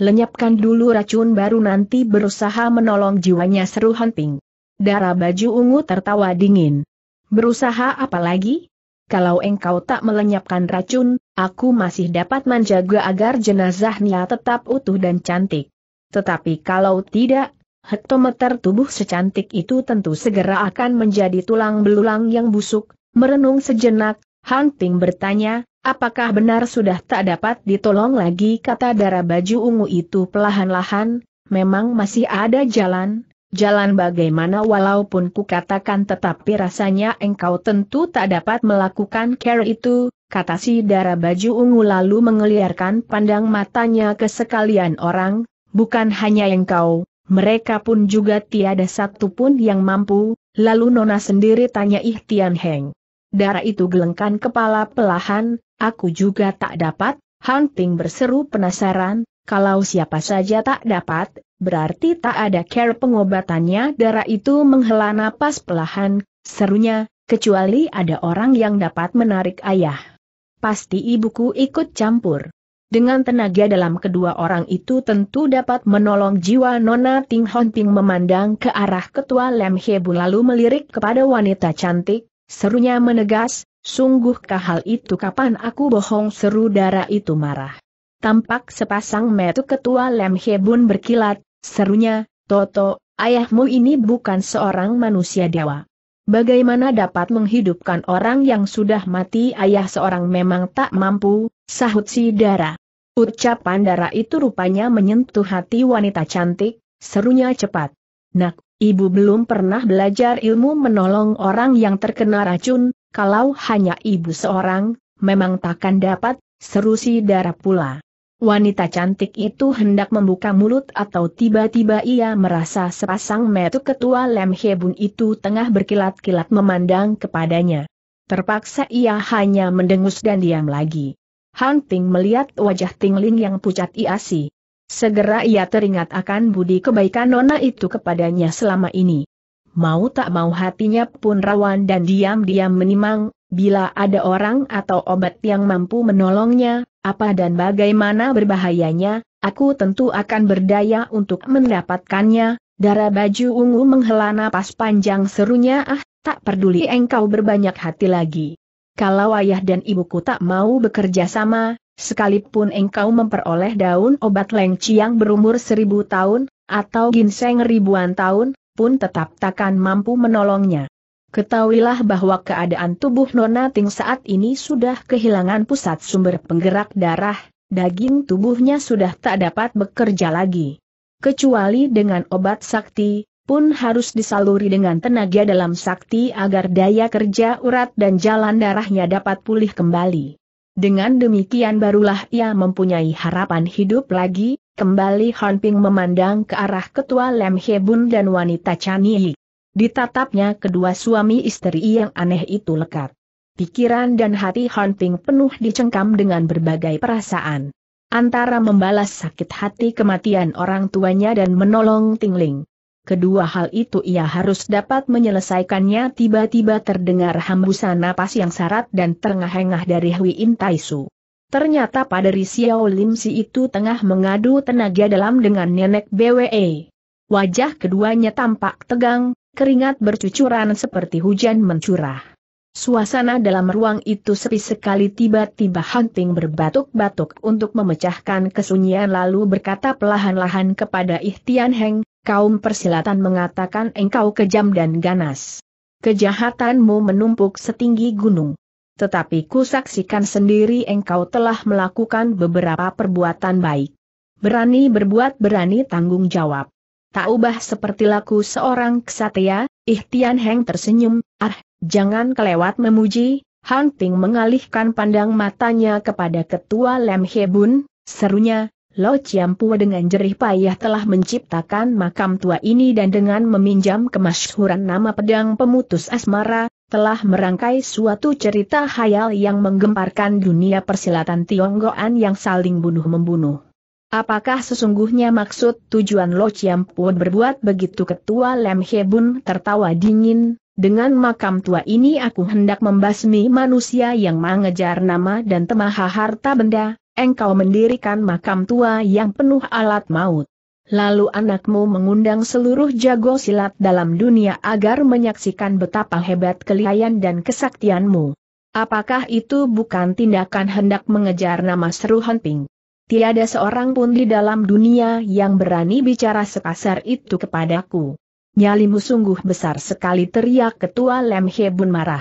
Lenyapkan dulu racun baru nanti berusaha menolong jiwanya seru Hanping. Darah baju ungu tertawa dingin. Berusaha apa lagi? kalau engkau tak melenyapkan racun, aku masih dapat menjaga agar jenazahnya tetap utuh dan cantik. Tetapi kalau tidak, hektometer tubuh secantik itu tentu segera akan menjadi tulang belulang yang busuk. Merenung sejenak, Hunting bertanya, apakah benar sudah tak dapat ditolong lagi kata darah baju ungu itu pelahan-lahan, memang masih ada jalan, jalan bagaimana walaupun kukatakan tetapi rasanya engkau tentu tak dapat melakukan care itu, kata si darah baju ungu lalu mengeliarkan pandang matanya ke sekalian orang, bukan hanya engkau, mereka pun juga tiada satu pun yang mampu, lalu Nona sendiri tanya Ih Heng. Darah itu gelengkan kepala pelahan, aku juga tak dapat, Hunting berseru penasaran, kalau siapa saja tak dapat, berarti tak ada care pengobatannya darah itu menghela napas pelahan, serunya, kecuali ada orang yang dapat menarik ayah. Pasti ibuku ikut campur. Dengan tenaga dalam kedua orang itu tentu dapat menolong jiwa Nona Ting Hon Ping memandang ke arah ketua Lem Hebu lalu melirik kepada wanita cantik, serunya menegas, sungguhkah hal itu kapan aku bohong seru darah itu marah. Tampak sepasang metu ketua Lem Hebun berkilat, serunya, Toto, ayahmu ini bukan seorang manusia dewa. Bagaimana dapat menghidupkan orang yang sudah mati ayah seorang memang tak mampu, sahut si Dara. Ucapan Dara itu rupanya menyentuh hati wanita cantik, serunya cepat. Nak, ibu belum pernah belajar ilmu menolong orang yang terkena racun, kalau hanya ibu seorang, memang takkan dapat, seru si Dara pula. Wanita cantik itu hendak membuka mulut atau tiba-tiba ia merasa sepasang metu ketua Lem Hebun itu tengah berkilat-kilat memandang kepadanya. Terpaksa ia hanya mendengus dan diam lagi. Han Ting melihat wajah Ting Ling yang pucat iasi. Segera ia teringat akan budi kebaikan nona itu kepadanya selama ini. Mau tak mau hatinya pun rawan dan diam-diam menimang, bila ada orang atau obat yang mampu menolongnya, apa dan bagaimana berbahayanya, aku tentu akan berdaya untuk mendapatkannya, darah baju ungu menghela napas panjang serunya ah, tak peduli engkau berbanyak hati lagi. Kalau ayah dan ibuku tak mau bekerja sama, sekalipun engkau memperoleh daun obat lengciang berumur seribu tahun, atau ginseng ribuan tahun, pun tetap takkan mampu menolongnya. Ketahuilah bahwa keadaan tubuh Nona Ting saat ini sudah kehilangan pusat sumber penggerak darah, daging tubuhnya sudah tak dapat bekerja lagi. Kecuali dengan obat sakti, pun harus disaluri dengan tenaga dalam sakti agar daya kerja urat dan jalan darahnya dapat pulih kembali. Dengan demikian barulah ia mempunyai harapan hidup lagi, kembali Hanping memandang ke arah ketua Lem Hebun dan wanita Chanie. Ditatapnya kedua suami istri yang aneh itu lekat. Pikiran dan hati hunting penuh dicengkam dengan berbagai perasaan. Antara membalas sakit hati kematian orang tuanya dan menolong Tingling. Kedua hal itu ia harus dapat menyelesaikannya tiba-tiba terdengar hembusan napas yang sarat dan terengah-engah dari Hui In Taisu. Ternyata pada Xiao Lim Si itu tengah mengadu tenaga dalam dengan nenek BWE. Wajah keduanya tampak tegang, keringat bercucuran seperti hujan mencurah. Suasana dalam ruang itu sepi sekali tiba-tiba Hunting berbatuk-batuk untuk memecahkan kesunyian lalu berkata pelahan lahan kepada Ihtian Heng, kaum persilatan mengatakan engkau kejam dan ganas. Kejahatanmu menumpuk setinggi gunung. Tetapi ku saksikan sendiri engkau telah melakukan beberapa perbuatan baik. Berani berbuat berani tanggung jawab tak ubah seperti laku seorang kesatria, Ihtian Heng tersenyum, ah, jangan kelewat memuji, Han Ting mengalihkan pandang matanya kepada ketua Lem Bun. serunya, Lo Pua dengan jerih payah telah menciptakan makam tua ini dan dengan meminjam kemasyhuran nama pedang pemutus asmara, telah merangkai suatu cerita hayal yang menggemparkan dunia persilatan Tionggoan yang saling bunuh-membunuh. Apakah sesungguhnya maksud tujuan Lo Chiam Pun berbuat begitu ketua Lem Hebun tertawa dingin, dengan makam tua ini aku hendak membasmi manusia yang mengejar nama dan temah harta benda, engkau mendirikan makam tua yang penuh alat maut. Lalu anakmu mengundang seluruh jago silat dalam dunia agar menyaksikan betapa hebat kelihayan dan kesaktianmu. Apakah itu bukan tindakan hendak mengejar nama seru hunting? tiada seorang pun di dalam dunia yang berani bicara sekasar itu kepadaku. Nyalimu sungguh besar sekali teriak ketua Lem Hebun marah.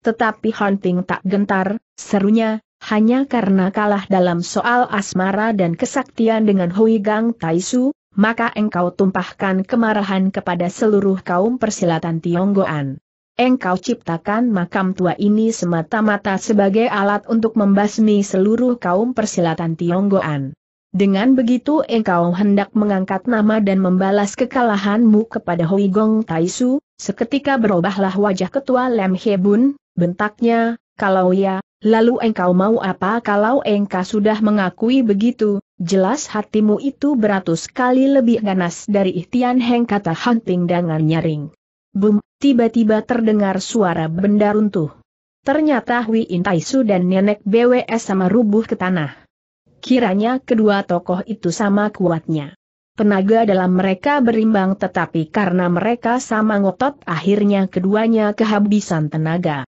Tetapi Hunting tak gentar, serunya, hanya karena kalah dalam soal asmara dan kesaktian dengan Hui Gang Taisu, maka engkau tumpahkan kemarahan kepada seluruh kaum persilatan Tionggoan. Engkau ciptakan makam tua ini semata-mata sebagai alat untuk membasmi seluruh kaum persilatan Tionggoan. Dengan begitu engkau hendak mengangkat nama dan membalas kekalahanmu kepada Hui Gong Taisu, seketika berubahlah wajah ketua Lem Bun, bentaknya, kalau ya, lalu engkau mau apa kalau engkau sudah mengakui begitu, jelas hatimu itu beratus kali lebih ganas dari ihtian Heng kata hunting dengan nyaring. Bum, tiba-tiba terdengar suara benda runtuh. Ternyata Hui Intaisu dan nenek BWS sama rubuh ke tanah. Kiranya kedua tokoh itu sama kuatnya. Tenaga dalam mereka berimbang tetapi karena mereka sama ngotot akhirnya keduanya kehabisan tenaga.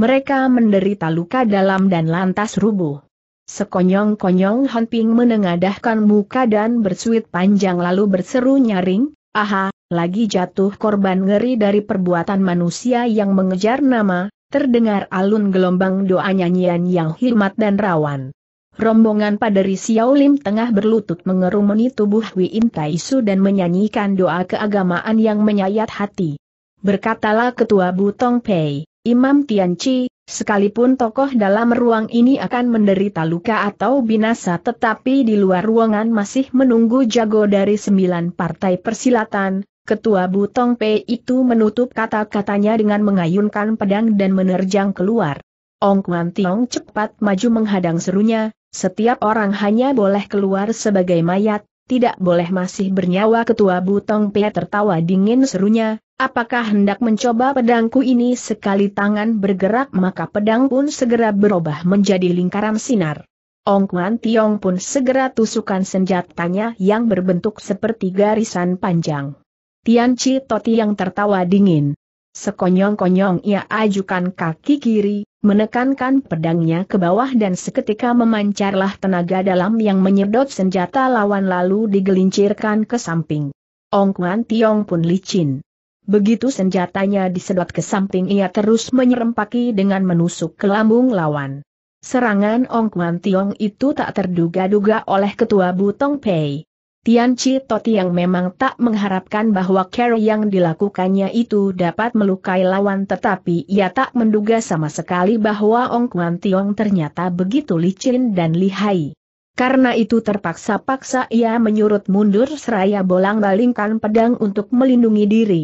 Mereka menderita luka dalam dan lantas rubuh. Sekonyong-konyong Hanping menengadahkan muka dan bersuit panjang lalu berseru nyaring, aha, lagi jatuh korban ngeri dari perbuatan manusia yang mengejar nama, terdengar alun gelombang doa nyanyian yang hikmat dan rawan. Rombongan paderi Lim tengah berlutut mengerumuni tubuh Hui Tai dan menyanyikan doa keagamaan yang menyayat hati. Berkatalah Ketua Butong Pei, Imam Tianci, sekalipun tokoh dalam ruang ini akan menderita luka atau binasa tetapi di luar ruangan masih menunggu jago dari sembilan partai persilatan, Ketua Butong Pei itu menutup kata-katanya dengan mengayunkan pedang dan menerjang keluar. Ong Kuan Tiong cepat maju menghadang serunya, setiap orang hanya boleh keluar sebagai mayat, tidak boleh masih bernyawa Ketua Butong Pei tertawa dingin serunya, apakah hendak mencoba pedangku ini sekali tangan bergerak maka pedang pun segera berubah menjadi lingkaran sinar. Ong Kuan Tiong pun segera tusukan senjatanya yang berbentuk seperti garisan panjang. Tian Chi Toti yang tertawa dingin. Sekonyong-konyong ia ajukan kaki kiri, menekankan pedangnya ke bawah dan seketika memancarlah tenaga dalam yang menyedot senjata lawan lalu digelincirkan ke samping. Ong Kuan Tiong pun licin. Begitu senjatanya disedot ke samping ia terus menyerempaki dengan menusuk ke lambung lawan. Serangan Ong Kuan Tiong itu tak terduga-duga oleh ketua Butong Pei. Tian Chi Toti yang memang tak mengharapkan bahwa carry yang dilakukannya itu dapat melukai lawan tetapi ia tak menduga sama sekali bahwa Ong Kuan Tiong ternyata begitu licin dan lihai. Karena itu terpaksa-paksa ia menyurut mundur seraya bolang balingkan pedang untuk melindungi diri.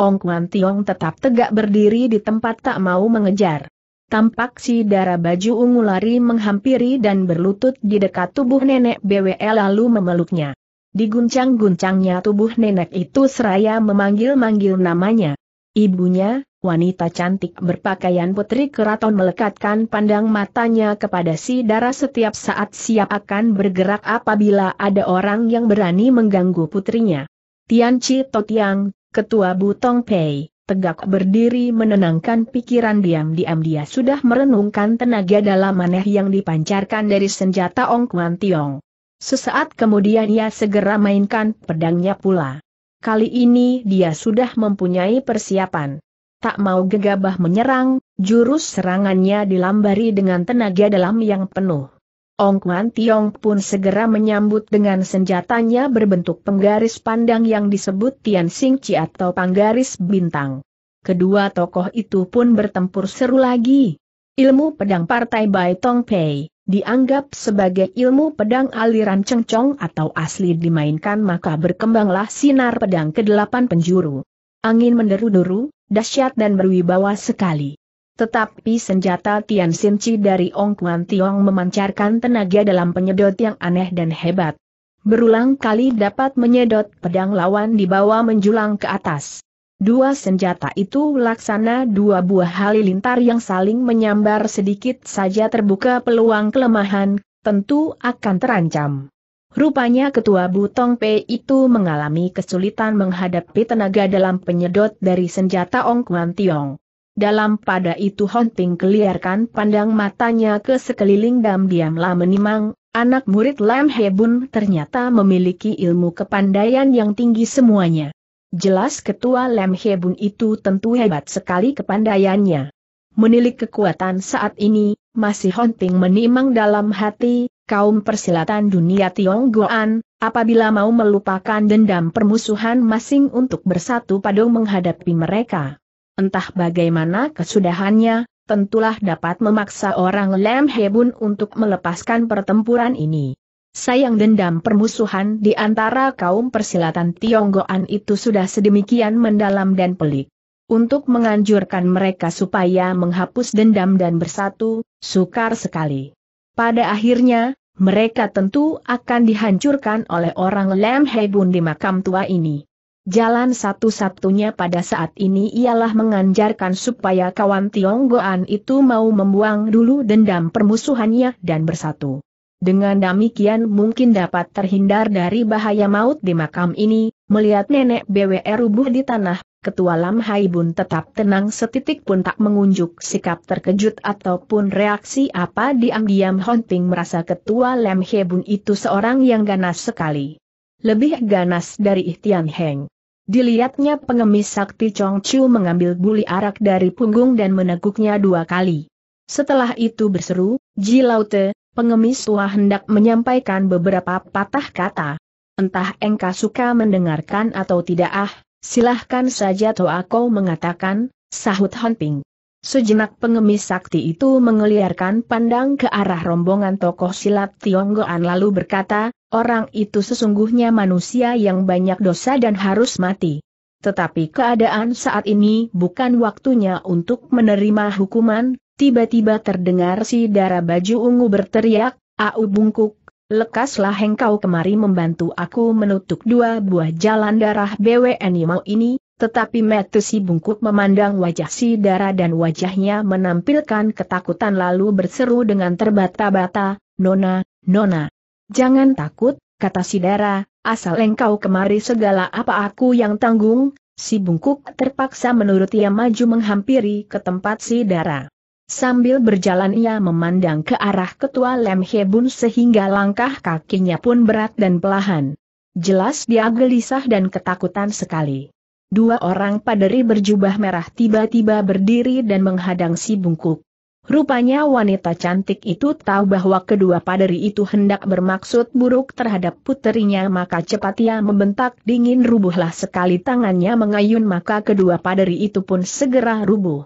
Ong Kuan Tiong tetap tegak berdiri di tempat tak mau mengejar. Tampak si darah baju ungu lari menghampiri dan berlutut di dekat tubuh nenek BWL lalu memeluknya. Diguncang-guncangnya tubuh nenek itu seraya memanggil-manggil namanya. Ibunya, wanita cantik berpakaian putri keraton melekatkan pandang matanya kepada si darah setiap saat siap akan bergerak apabila ada orang yang berani mengganggu putrinya. Tian Chi Totiang, ketua Butong Pei, tegak berdiri menenangkan pikiran diam-diam dia sudah merenungkan tenaga dalam maneh yang dipancarkan dari senjata Ong Kuan Tiong. Sesaat kemudian ia segera mainkan pedangnya pula. Kali ini dia sudah mempunyai persiapan. Tak mau gegabah menyerang, jurus serangannya dilambari dengan tenaga dalam yang penuh. Ong Kuan Tiong pun segera menyambut dengan senjatanya berbentuk penggaris pandang yang disebut Tian Sing Chi atau penggaris bintang. Kedua tokoh itu pun bertempur seru lagi. Ilmu pedang partai Bai Tong Pei dianggap sebagai ilmu pedang aliran cengcong atau asli dimainkan maka berkembanglah sinar pedang ke delapan penjuru. Angin menderu-deru, dahsyat dan berwibawa sekali. Tetapi senjata Tian Sin Chi dari Ong Kuan Tiong memancarkan tenaga dalam penyedot yang aneh dan hebat. Berulang kali dapat menyedot pedang lawan di bawah menjulang ke atas. Dua senjata itu laksana dua buah halilintar yang saling menyambar sedikit saja terbuka peluang kelemahan, tentu akan terancam. Rupanya ketua Butong P itu mengalami kesulitan menghadapi tenaga dalam penyedot dari senjata Ong Kuan Tiong. Dalam pada itu Hon Ping keliarkan pandang matanya ke sekeliling dan diamlah menimang, anak murid Lam Hebun ternyata memiliki ilmu kepandaian yang tinggi semuanya. Jelas ketua Lem Hebun itu tentu hebat sekali kepandaiannya. Menilik kekuatan saat ini, masih hunting menimang dalam hati, kaum persilatan dunia Tionggoan, apabila mau melupakan dendam permusuhan masing untuk bersatu padu menghadapi mereka. Entah bagaimana kesudahannya, tentulah dapat memaksa orang Lem Hebun untuk melepaskan pertempuran ini sayang dendam permusuhan di antara kaum persilatan Tionggoan itu sudah sedemikian mendalam dan pelik. Untuk menganjurkan mereka supaya menghapus dendam dan bersatu, sukar sekali. Pada akhirnya, mereka tentu akan dihancurkan oleh orang Lam Hebun di makam tua ini. Jalan satu-satunya pada saat ini ialah menganjarkan supaya kawan Tionggoan itu mau membuang dulu dendam permusuhannya dan bersatu. Dengan demikian mungkin dapat terhindar dari bahaya maut di makam ini, melihat nenek BWR rubuh di tanah, ketua Lam Hai Bun tetap tenang setitik pun tak mengunjuk sikap terkejut ataupun reaksi apa diam-diam Honting merasa ketua Lam Hai Bun itu seorang yang ganas sekali. Lebih ganas dari Ihtian Heng. Dilihatnya pengemis sakti Chong Chu mengambil buli arak dari punggung dan meneguknya dua kali. Setelah itu berseru, Ji Laute, pengemis tua hendak menyampaikan beberapa patah kata. Entah engkau suka mendengarkan atau tidak ah, silahkan saja Toa Aku mengatakan, sahut Honping. Sejenak pengemis sakti itu mengeliarkan pandang ke arah rombongan tokoh silat Tionggoan lalu berkata, orang itu sesungguhnya manusia yang banyak dosa dan harus mati. Tetapi keadaan saat ini bukan waktunya untuk menerima hukuman, tiba-tiba terdengar si darah baju ungu berteriak, Au bungkuk, lekaslah engkau kemari membantu aku menutup dua buah jalan darah BWN mau ini, tetapi metu si bungkuk memandang wajah si darah dan wajahnya menampilkan ketakutan lalu berseru dengan terbata-bata, Nona, Nona. Jangan takut, kata si darah, asal engkau kemari segala apa aku yang tanggung, si bungkuk terpaksa menuruti yang maju menghampiri ke tempat si darah. Sambil berjalan ia memandang ke arah ketua Lem Hebun sehingga langkah kakinya pun berat dan pelahan. Jelas dia gelisah dan ketakutan sekali. Dua orang paderi berjubah merah tiba-tiba berdiri dan menghadang si bungkuk. Rupanya wanita cantik itu tahu bahwa kedua paderi itu hendak bermaksud buruk terhadap puterinya maka cepat ia membentak dingin rubuhlah sekali tangannya mengayun maka kedua paderi itu pun segera rubuh.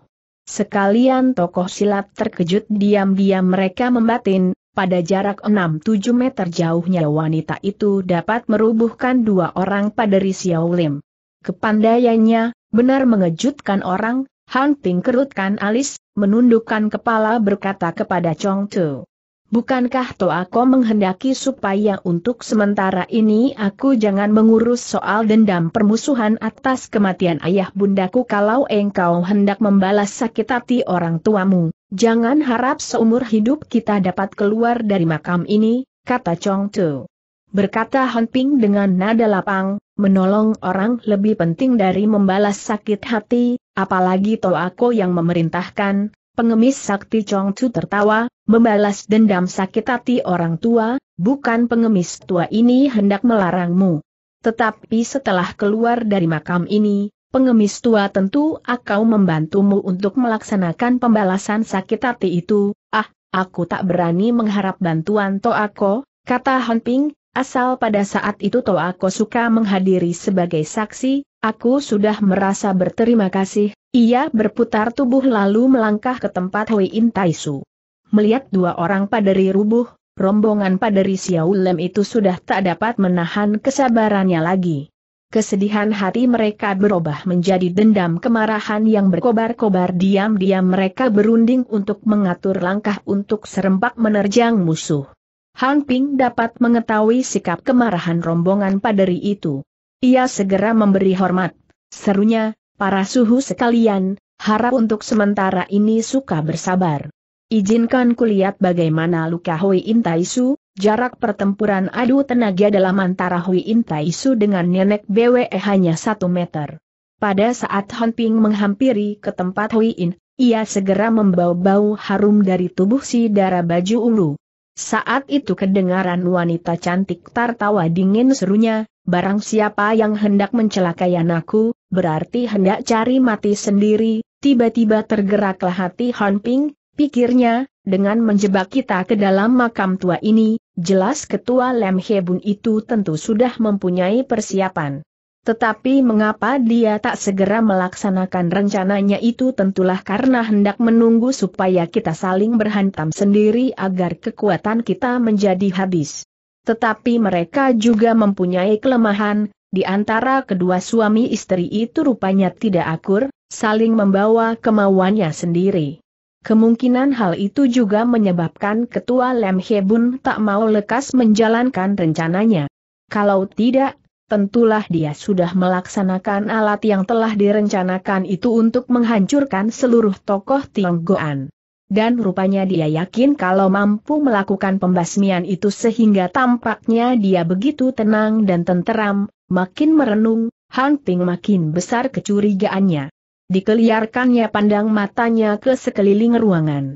Sekalian tokoh silat terkejut diam-diam mereka membatin, pada jarak 6-7 meter jauhnya wanita itu dapat merubuhkan dua orang pada Risiau Lim. Kepandaiannya, benar mengejutkan orang, Han Ping kerutkan alis, menundukkan kepala berkata kepada Chong Tu. Bukankah Toako menghendaki supaya untuk sementara ini aku jangan mengurus soal dendam permusuhan atas kematian ayah bundaku kalau engkau hendak membalas sakit hati orang tuamu, jangan harap seumur hidup kita dapat keluar dari makam ini, kata Chong Tu. Berkata Han Ping dengan nada lapang, menolong orang lebih penting dari membalas sakit hati, apalagi Toako yang memerintahkan, pengemis sakti Chong Tu tertawa, membalas dendam sakit hati orang tua, bukan pengemis tua ini hendak melarangmu. Tetapi setelah keluar dari makam ini, pengemis tua tentu akan membantumu untuk melaksanakan pembalasan sakit hati itu. Ah, aku tak berani mengharap bantuan Toako, kata Hanping, asal pada saat itu Toako suka menghadiri sebagai saksi, aku sudah merasa berterima kasih. Ia berputar tubuh lalu melangkah ke tempat Hui In melihat dua orang paderi rubuh, rombongan paderi Siaulem itu sudah tak dapat menahan kesabarannya lagi. Kesedihan hati mereka berubah menjadi dendam kemarahan yang berkobar-kobar diam-diam mereka berunding untuk mengatur langkah untuk serempak menerjang musuh. Han Ping dapat mengetahui sikap kemarahan rombongan paderi itu. Ia segera memberi hormat. Serunya, para suhu sekalian, harap untuk sementara ini suka bersabar. Izinkan kulihat bagaimana luka Hui Intaisu, jarak pertempuran adu tenaga dalam antara Hui Intaisu dengan nenek BWE hanya satu meter. Pada saat Han Ping menghampiri ke tempat Hui In, ia segera membau bau harum dari tubuh si darah baju ulu. Saat itu kedengaran wanita cantik tertawa dingin serunya, barang siapa yang hendak mencelakai anakku, berarti hendak cari mati sendiri, tiba-tiba tergeraklah hati Han Ping, Pikirnya, dengan menjebak kita ke dalam makam tua ini, jelas ketua Lem Hebun itu tentu sudah mempunyai persiapan. Tetapi mengapa dia tak segera melaksanakan rencananya itu tentulah karena hendak menunggu supaya kita saling berhantam sendiri agar kekuatan kita menjadi habis. Tetapi mereka juga mempunyai kelemahan, di antara kedua suami istri itu rupanya tidak akur, saling membawa kemauannya sendiri. Kemungkinan hal itu juga menyebabkan ketua Lem Hebun tak mau lekas menjalankan rencananya. Kalau tidak, tentulah dia sudah melaksanakan alat yang telah direncanakan itu untuk menghancurkan seluruh tokoh Tionggoan. Dan rupanya dia yakin kalau mampu melakukan pembasmian itu sehingga tampaknya dia begitu tenang dan tenteram, makin merenung, Han Ping makin besar kecurigaannya dikeliarkannya pandang matanya ke sekeliling ruangan.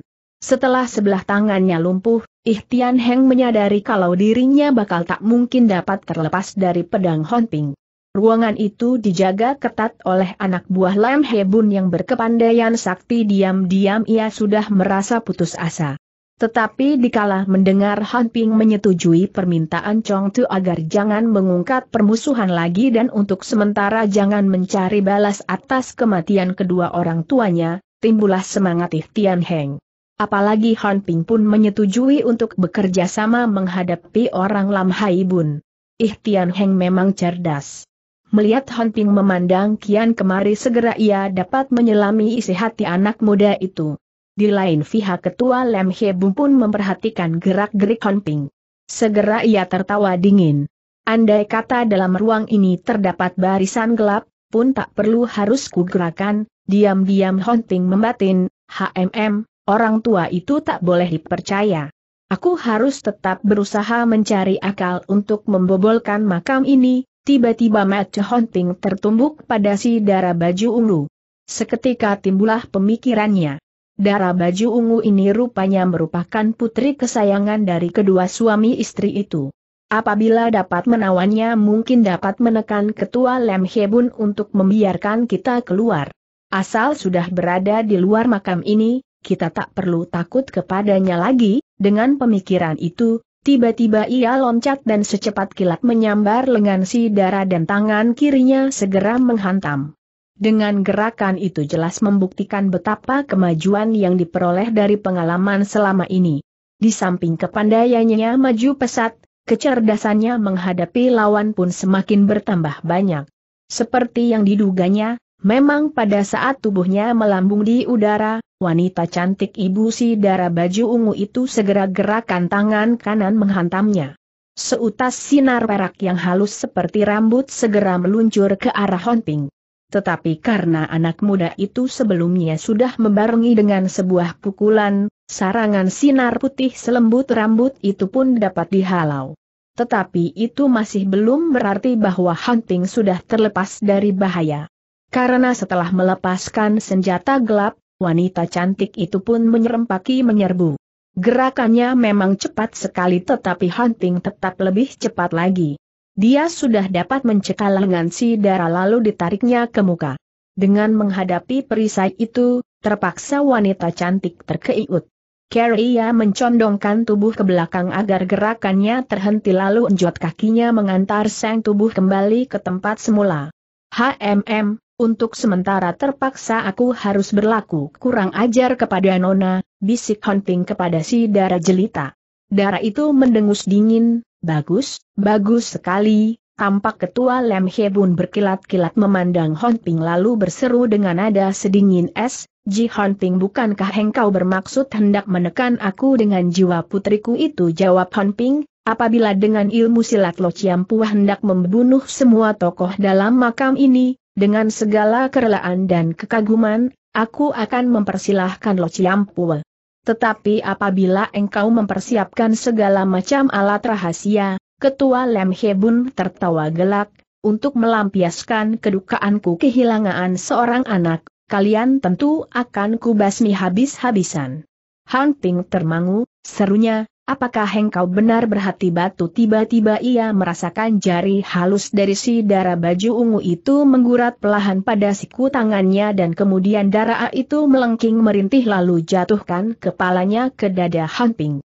Setelah sebelah tangannya lumpuh, Ihtian Heng menyadari kalau dirinya bakal tak mungkin dapat terlepas dari pedang Honping. Ruangan itu dijaga ketat oleh anak buah Lam Hebun yang berkepandaian sakti diam-diam ia sudah merasa putus asa. Tetapi dikala mendengar Han Ping menyetujui permintaan Chong Tu agar jangan mengungkap permusuhan lagi dan untuk sementara jangan mencari balas atas kematian kedua orang tuanya, timbullah semangat Tian Heng. Apalagi Han Ping pun menyetujui untuk bekerja sama menghadapi orang Lam Hai Bun. Ihtian Heng memang cerdas. Melihat Han Ping memandang kian kemari segera ia dapat menyelami isi hati anak muda itu. Di lain pihak ketua Lem Bum pun memperhatikan gerak-gerik Honping. Segera ia tertawa dingin. Andai kata dalam ruang ini terdapat barisan gelap, pun tak perlu harus kugerakan, diam-diam Honping membatin, HMM, orang tua itu tak boleh dipercaya. Aku harus tetap berusaha mencari akal untuk membobolkan makam ini, tiba-tiba match Honping tertumbuk pada si darah baju ungu. Seketika timbulah pemikirannya. Darah baju ungu ini rupanya merupakan putri kesayangan dari kedua suami istri itu. Apabila dapat menawannya mungkin dapat menekan ketua Lem Hebun untuk membiarkan kita keluar. Asal sudah berada di luar makam ini, kita tak perlu takut kepadanya lagi, dengan pemikiran itu, tiba-tiba ia loncat dan secepat kilat menyambar lengan si darah dan tangan kirinya segera menghantam. Dengan gerakan itu jelas membuktikan betapa kemajuan yang diperoleh dari pengalaman selama ini. Di samping kepandaiannya maju pesat, kecerdasannya menghadapi lawan pun semakin bertambah banyak. Seperti yang diduganya, memang pada saat tubuhnya melambung di udara, wanita cantik ibu si darah baju ungu itu segera gerakan tangan kanan menghantamnya. Seutas sinar perak yang halus seperti rambut segera meluncur ke arah Honping. Tetapi karena anak muda itu sebelumnya sudah membarengi dengan sebuah pukulan, sarangan sinar putih selembut rambut itu pun dapat dihalau. Tetapi itu masih belum berarti bahwa Hunting sudah terlepas dari bahaya. Karena setelah melepaskan senjata gelap, wanita cantik itu pun menyerempaki menyerbu. Gerakannya memang cepat sekali tetapi Hunting tetap lebih cepat lagi. Dia sudah dapat mencekal lengan si darah lalu ditariknya ke muka. Dengan menghadapi perisai itu, terpaksa wanita cantik terkeiut. Carrie mencondongkan tubuh ke belakang agar gerakannya terhenti lalu enjot kakinya mengantar sang tubuh kembali ke tempat semula. HMM, untuk sementara terpaksa aku harus berlaku kurang ajar kepada Nona, bisik Hunting kepada si darah jelita. Darah itu mendengus dingin, Bagus, bagus sekali, tampak ketua Lem Hebun berkilat-kilat memandang Hon Ping lalu berseru dengan nada sedingin es, Ji Hon Ping bukankah engkau bermaksud hendak menekan aku dengan jiwa putriku itu jawab Hon Ping, apabila dengan ilmu silat Lo Pua hendak membunuh semua tokoh dalam makam ini, dengan segala kerelaan dan kekaguman, aku akan mempersilahkan Lo Pua. Tetapi apabila engkau mempersiapkan segala macam alat rahasia, Ketua Lem Hebun tertawa gelak, untuk melampiaskan kedukaanku kehilangan seorang anak, kalian tentu akan kubasmi habis-habisan. Hunting termangu, serunya, Apakah engkau benar berhati batu tiba-tiba ia merasakan jari halus dari si darah baju ungu itu menggurat pelahan pada siku tangannya dan kemudian darah itu melengking merintih lalu jatuhkan kepalanya ke dada Hanping.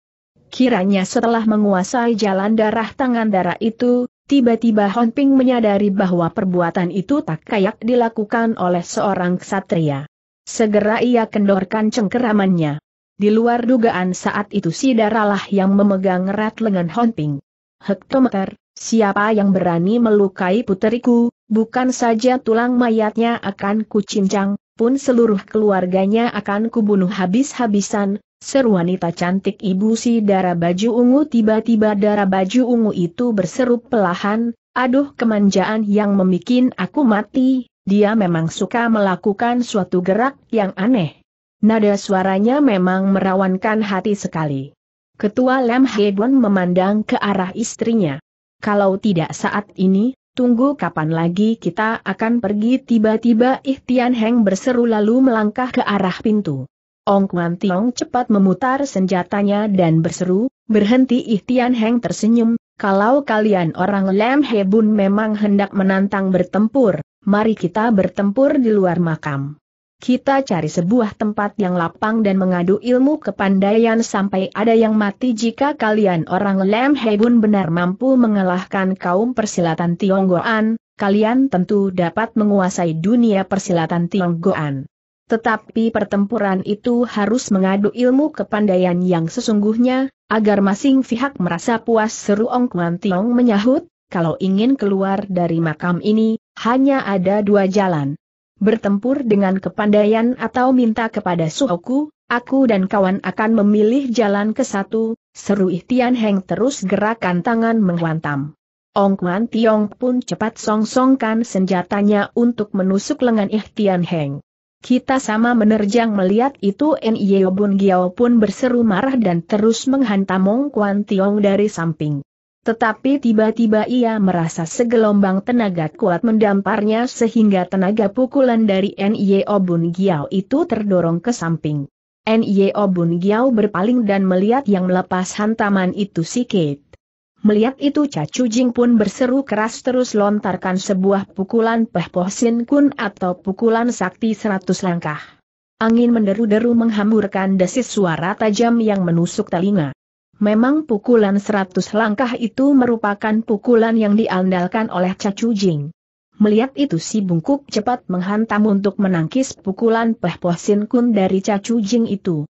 Kiranya setelah menguasai jalan darah tangan darah itu, tiba-tiba Hanping menyadari bahwa perbuatan itu tak kayak dilakukan oleh seorang ksatria. Segera ia kendorkan cengkeramannya. Di luar dugaan saat itu si daralah yang memegang erat lengan Honping. Hektometer, siapa yang berani melukai puteriku, bukan saja tulang mayatnya akan kucincang, pun seluruh keluarganya akan kubunuh habis-habisan, Seru wanita cantik ibu si darah baju ungu tiba-tiba darah baju ungu itu berseru pelahan, aduh kemanjaan yang memikin aku mati, dia memang suka melakukan suatu gerak yang aneh. Nada suaranya memang merawankan hati sekali. Ketua Lem Hebon memandang ke arah istrinya. Kalau tidak saat ini, tunggu kapan lagi kita akan pergi tiba-tiba Ihtian Heng berseru lalu melangkah ke arah pintu. Ong Kuan Tiong cepat memutar senjatanya dan berseru, berhenti Ihtian Heng tersenyum, kalau kalian orang Lem Hebun memang hendak menantang bertempur, mari kita bertempur di luar makam. Kita cari sebuah tempat yang lapang dan mengadu ilmu kepandaian sampai ada yang mati jika kalian orang Lem Hebun benar mampu mengalahkan kaum persilatan Tionggoan, kalian tentu dapat menguasai dunia persilatan Tionggoan. Tetapi pertempuran itu harus mengadu ilmu kepandaian yang sesungguhnya, agar masing pihak merasa puas seru Ong Kuan Tiong menyahut, kalau ingin keluar dari makam ini, hanya ada dua jalan bertempur dengan kepandaian atau minta kepada suhuku, aku dan kawan akan memilih jalan ke satu, seru Ihtian Heng terus gerakan tangan menghantam. Ong Kwan Tiong pun cepat songsongkan senjatanya untuk menusuk lengan Ihtian Heng. Kita sama menerjang melihat itu N.I.O. Bun Giao pun berseru marah dan terus menghantam Ong Kwan Tiong dari samping. Tetapi tiba-tiba ia merasa segelombang tenaga kuat mendamparnya sehingga tenaga pukulan dari Nye Obun Giao itu terdorong ke samping. Nye Obun Giao berpaling dan melihat yang melepas hantaman itu si Kate. Melihat itu Cacu Jing pun berseru keras terus lontarkan sebuah pukulan Peh Poh Sin Kun atau pukulan sakti seratus langkah. Angin menderu-deru menghamburkan desis suara tajam yang menusuk telinga. Memang pukulan seratus langkah itu merupakan pukulan yang diandalkan oleh Cacu Jing. Melihat itu si bungkuk cepat menghantam untuk menangkis pukulan Peh Poh Sin Kun dari Cacu Jing itu.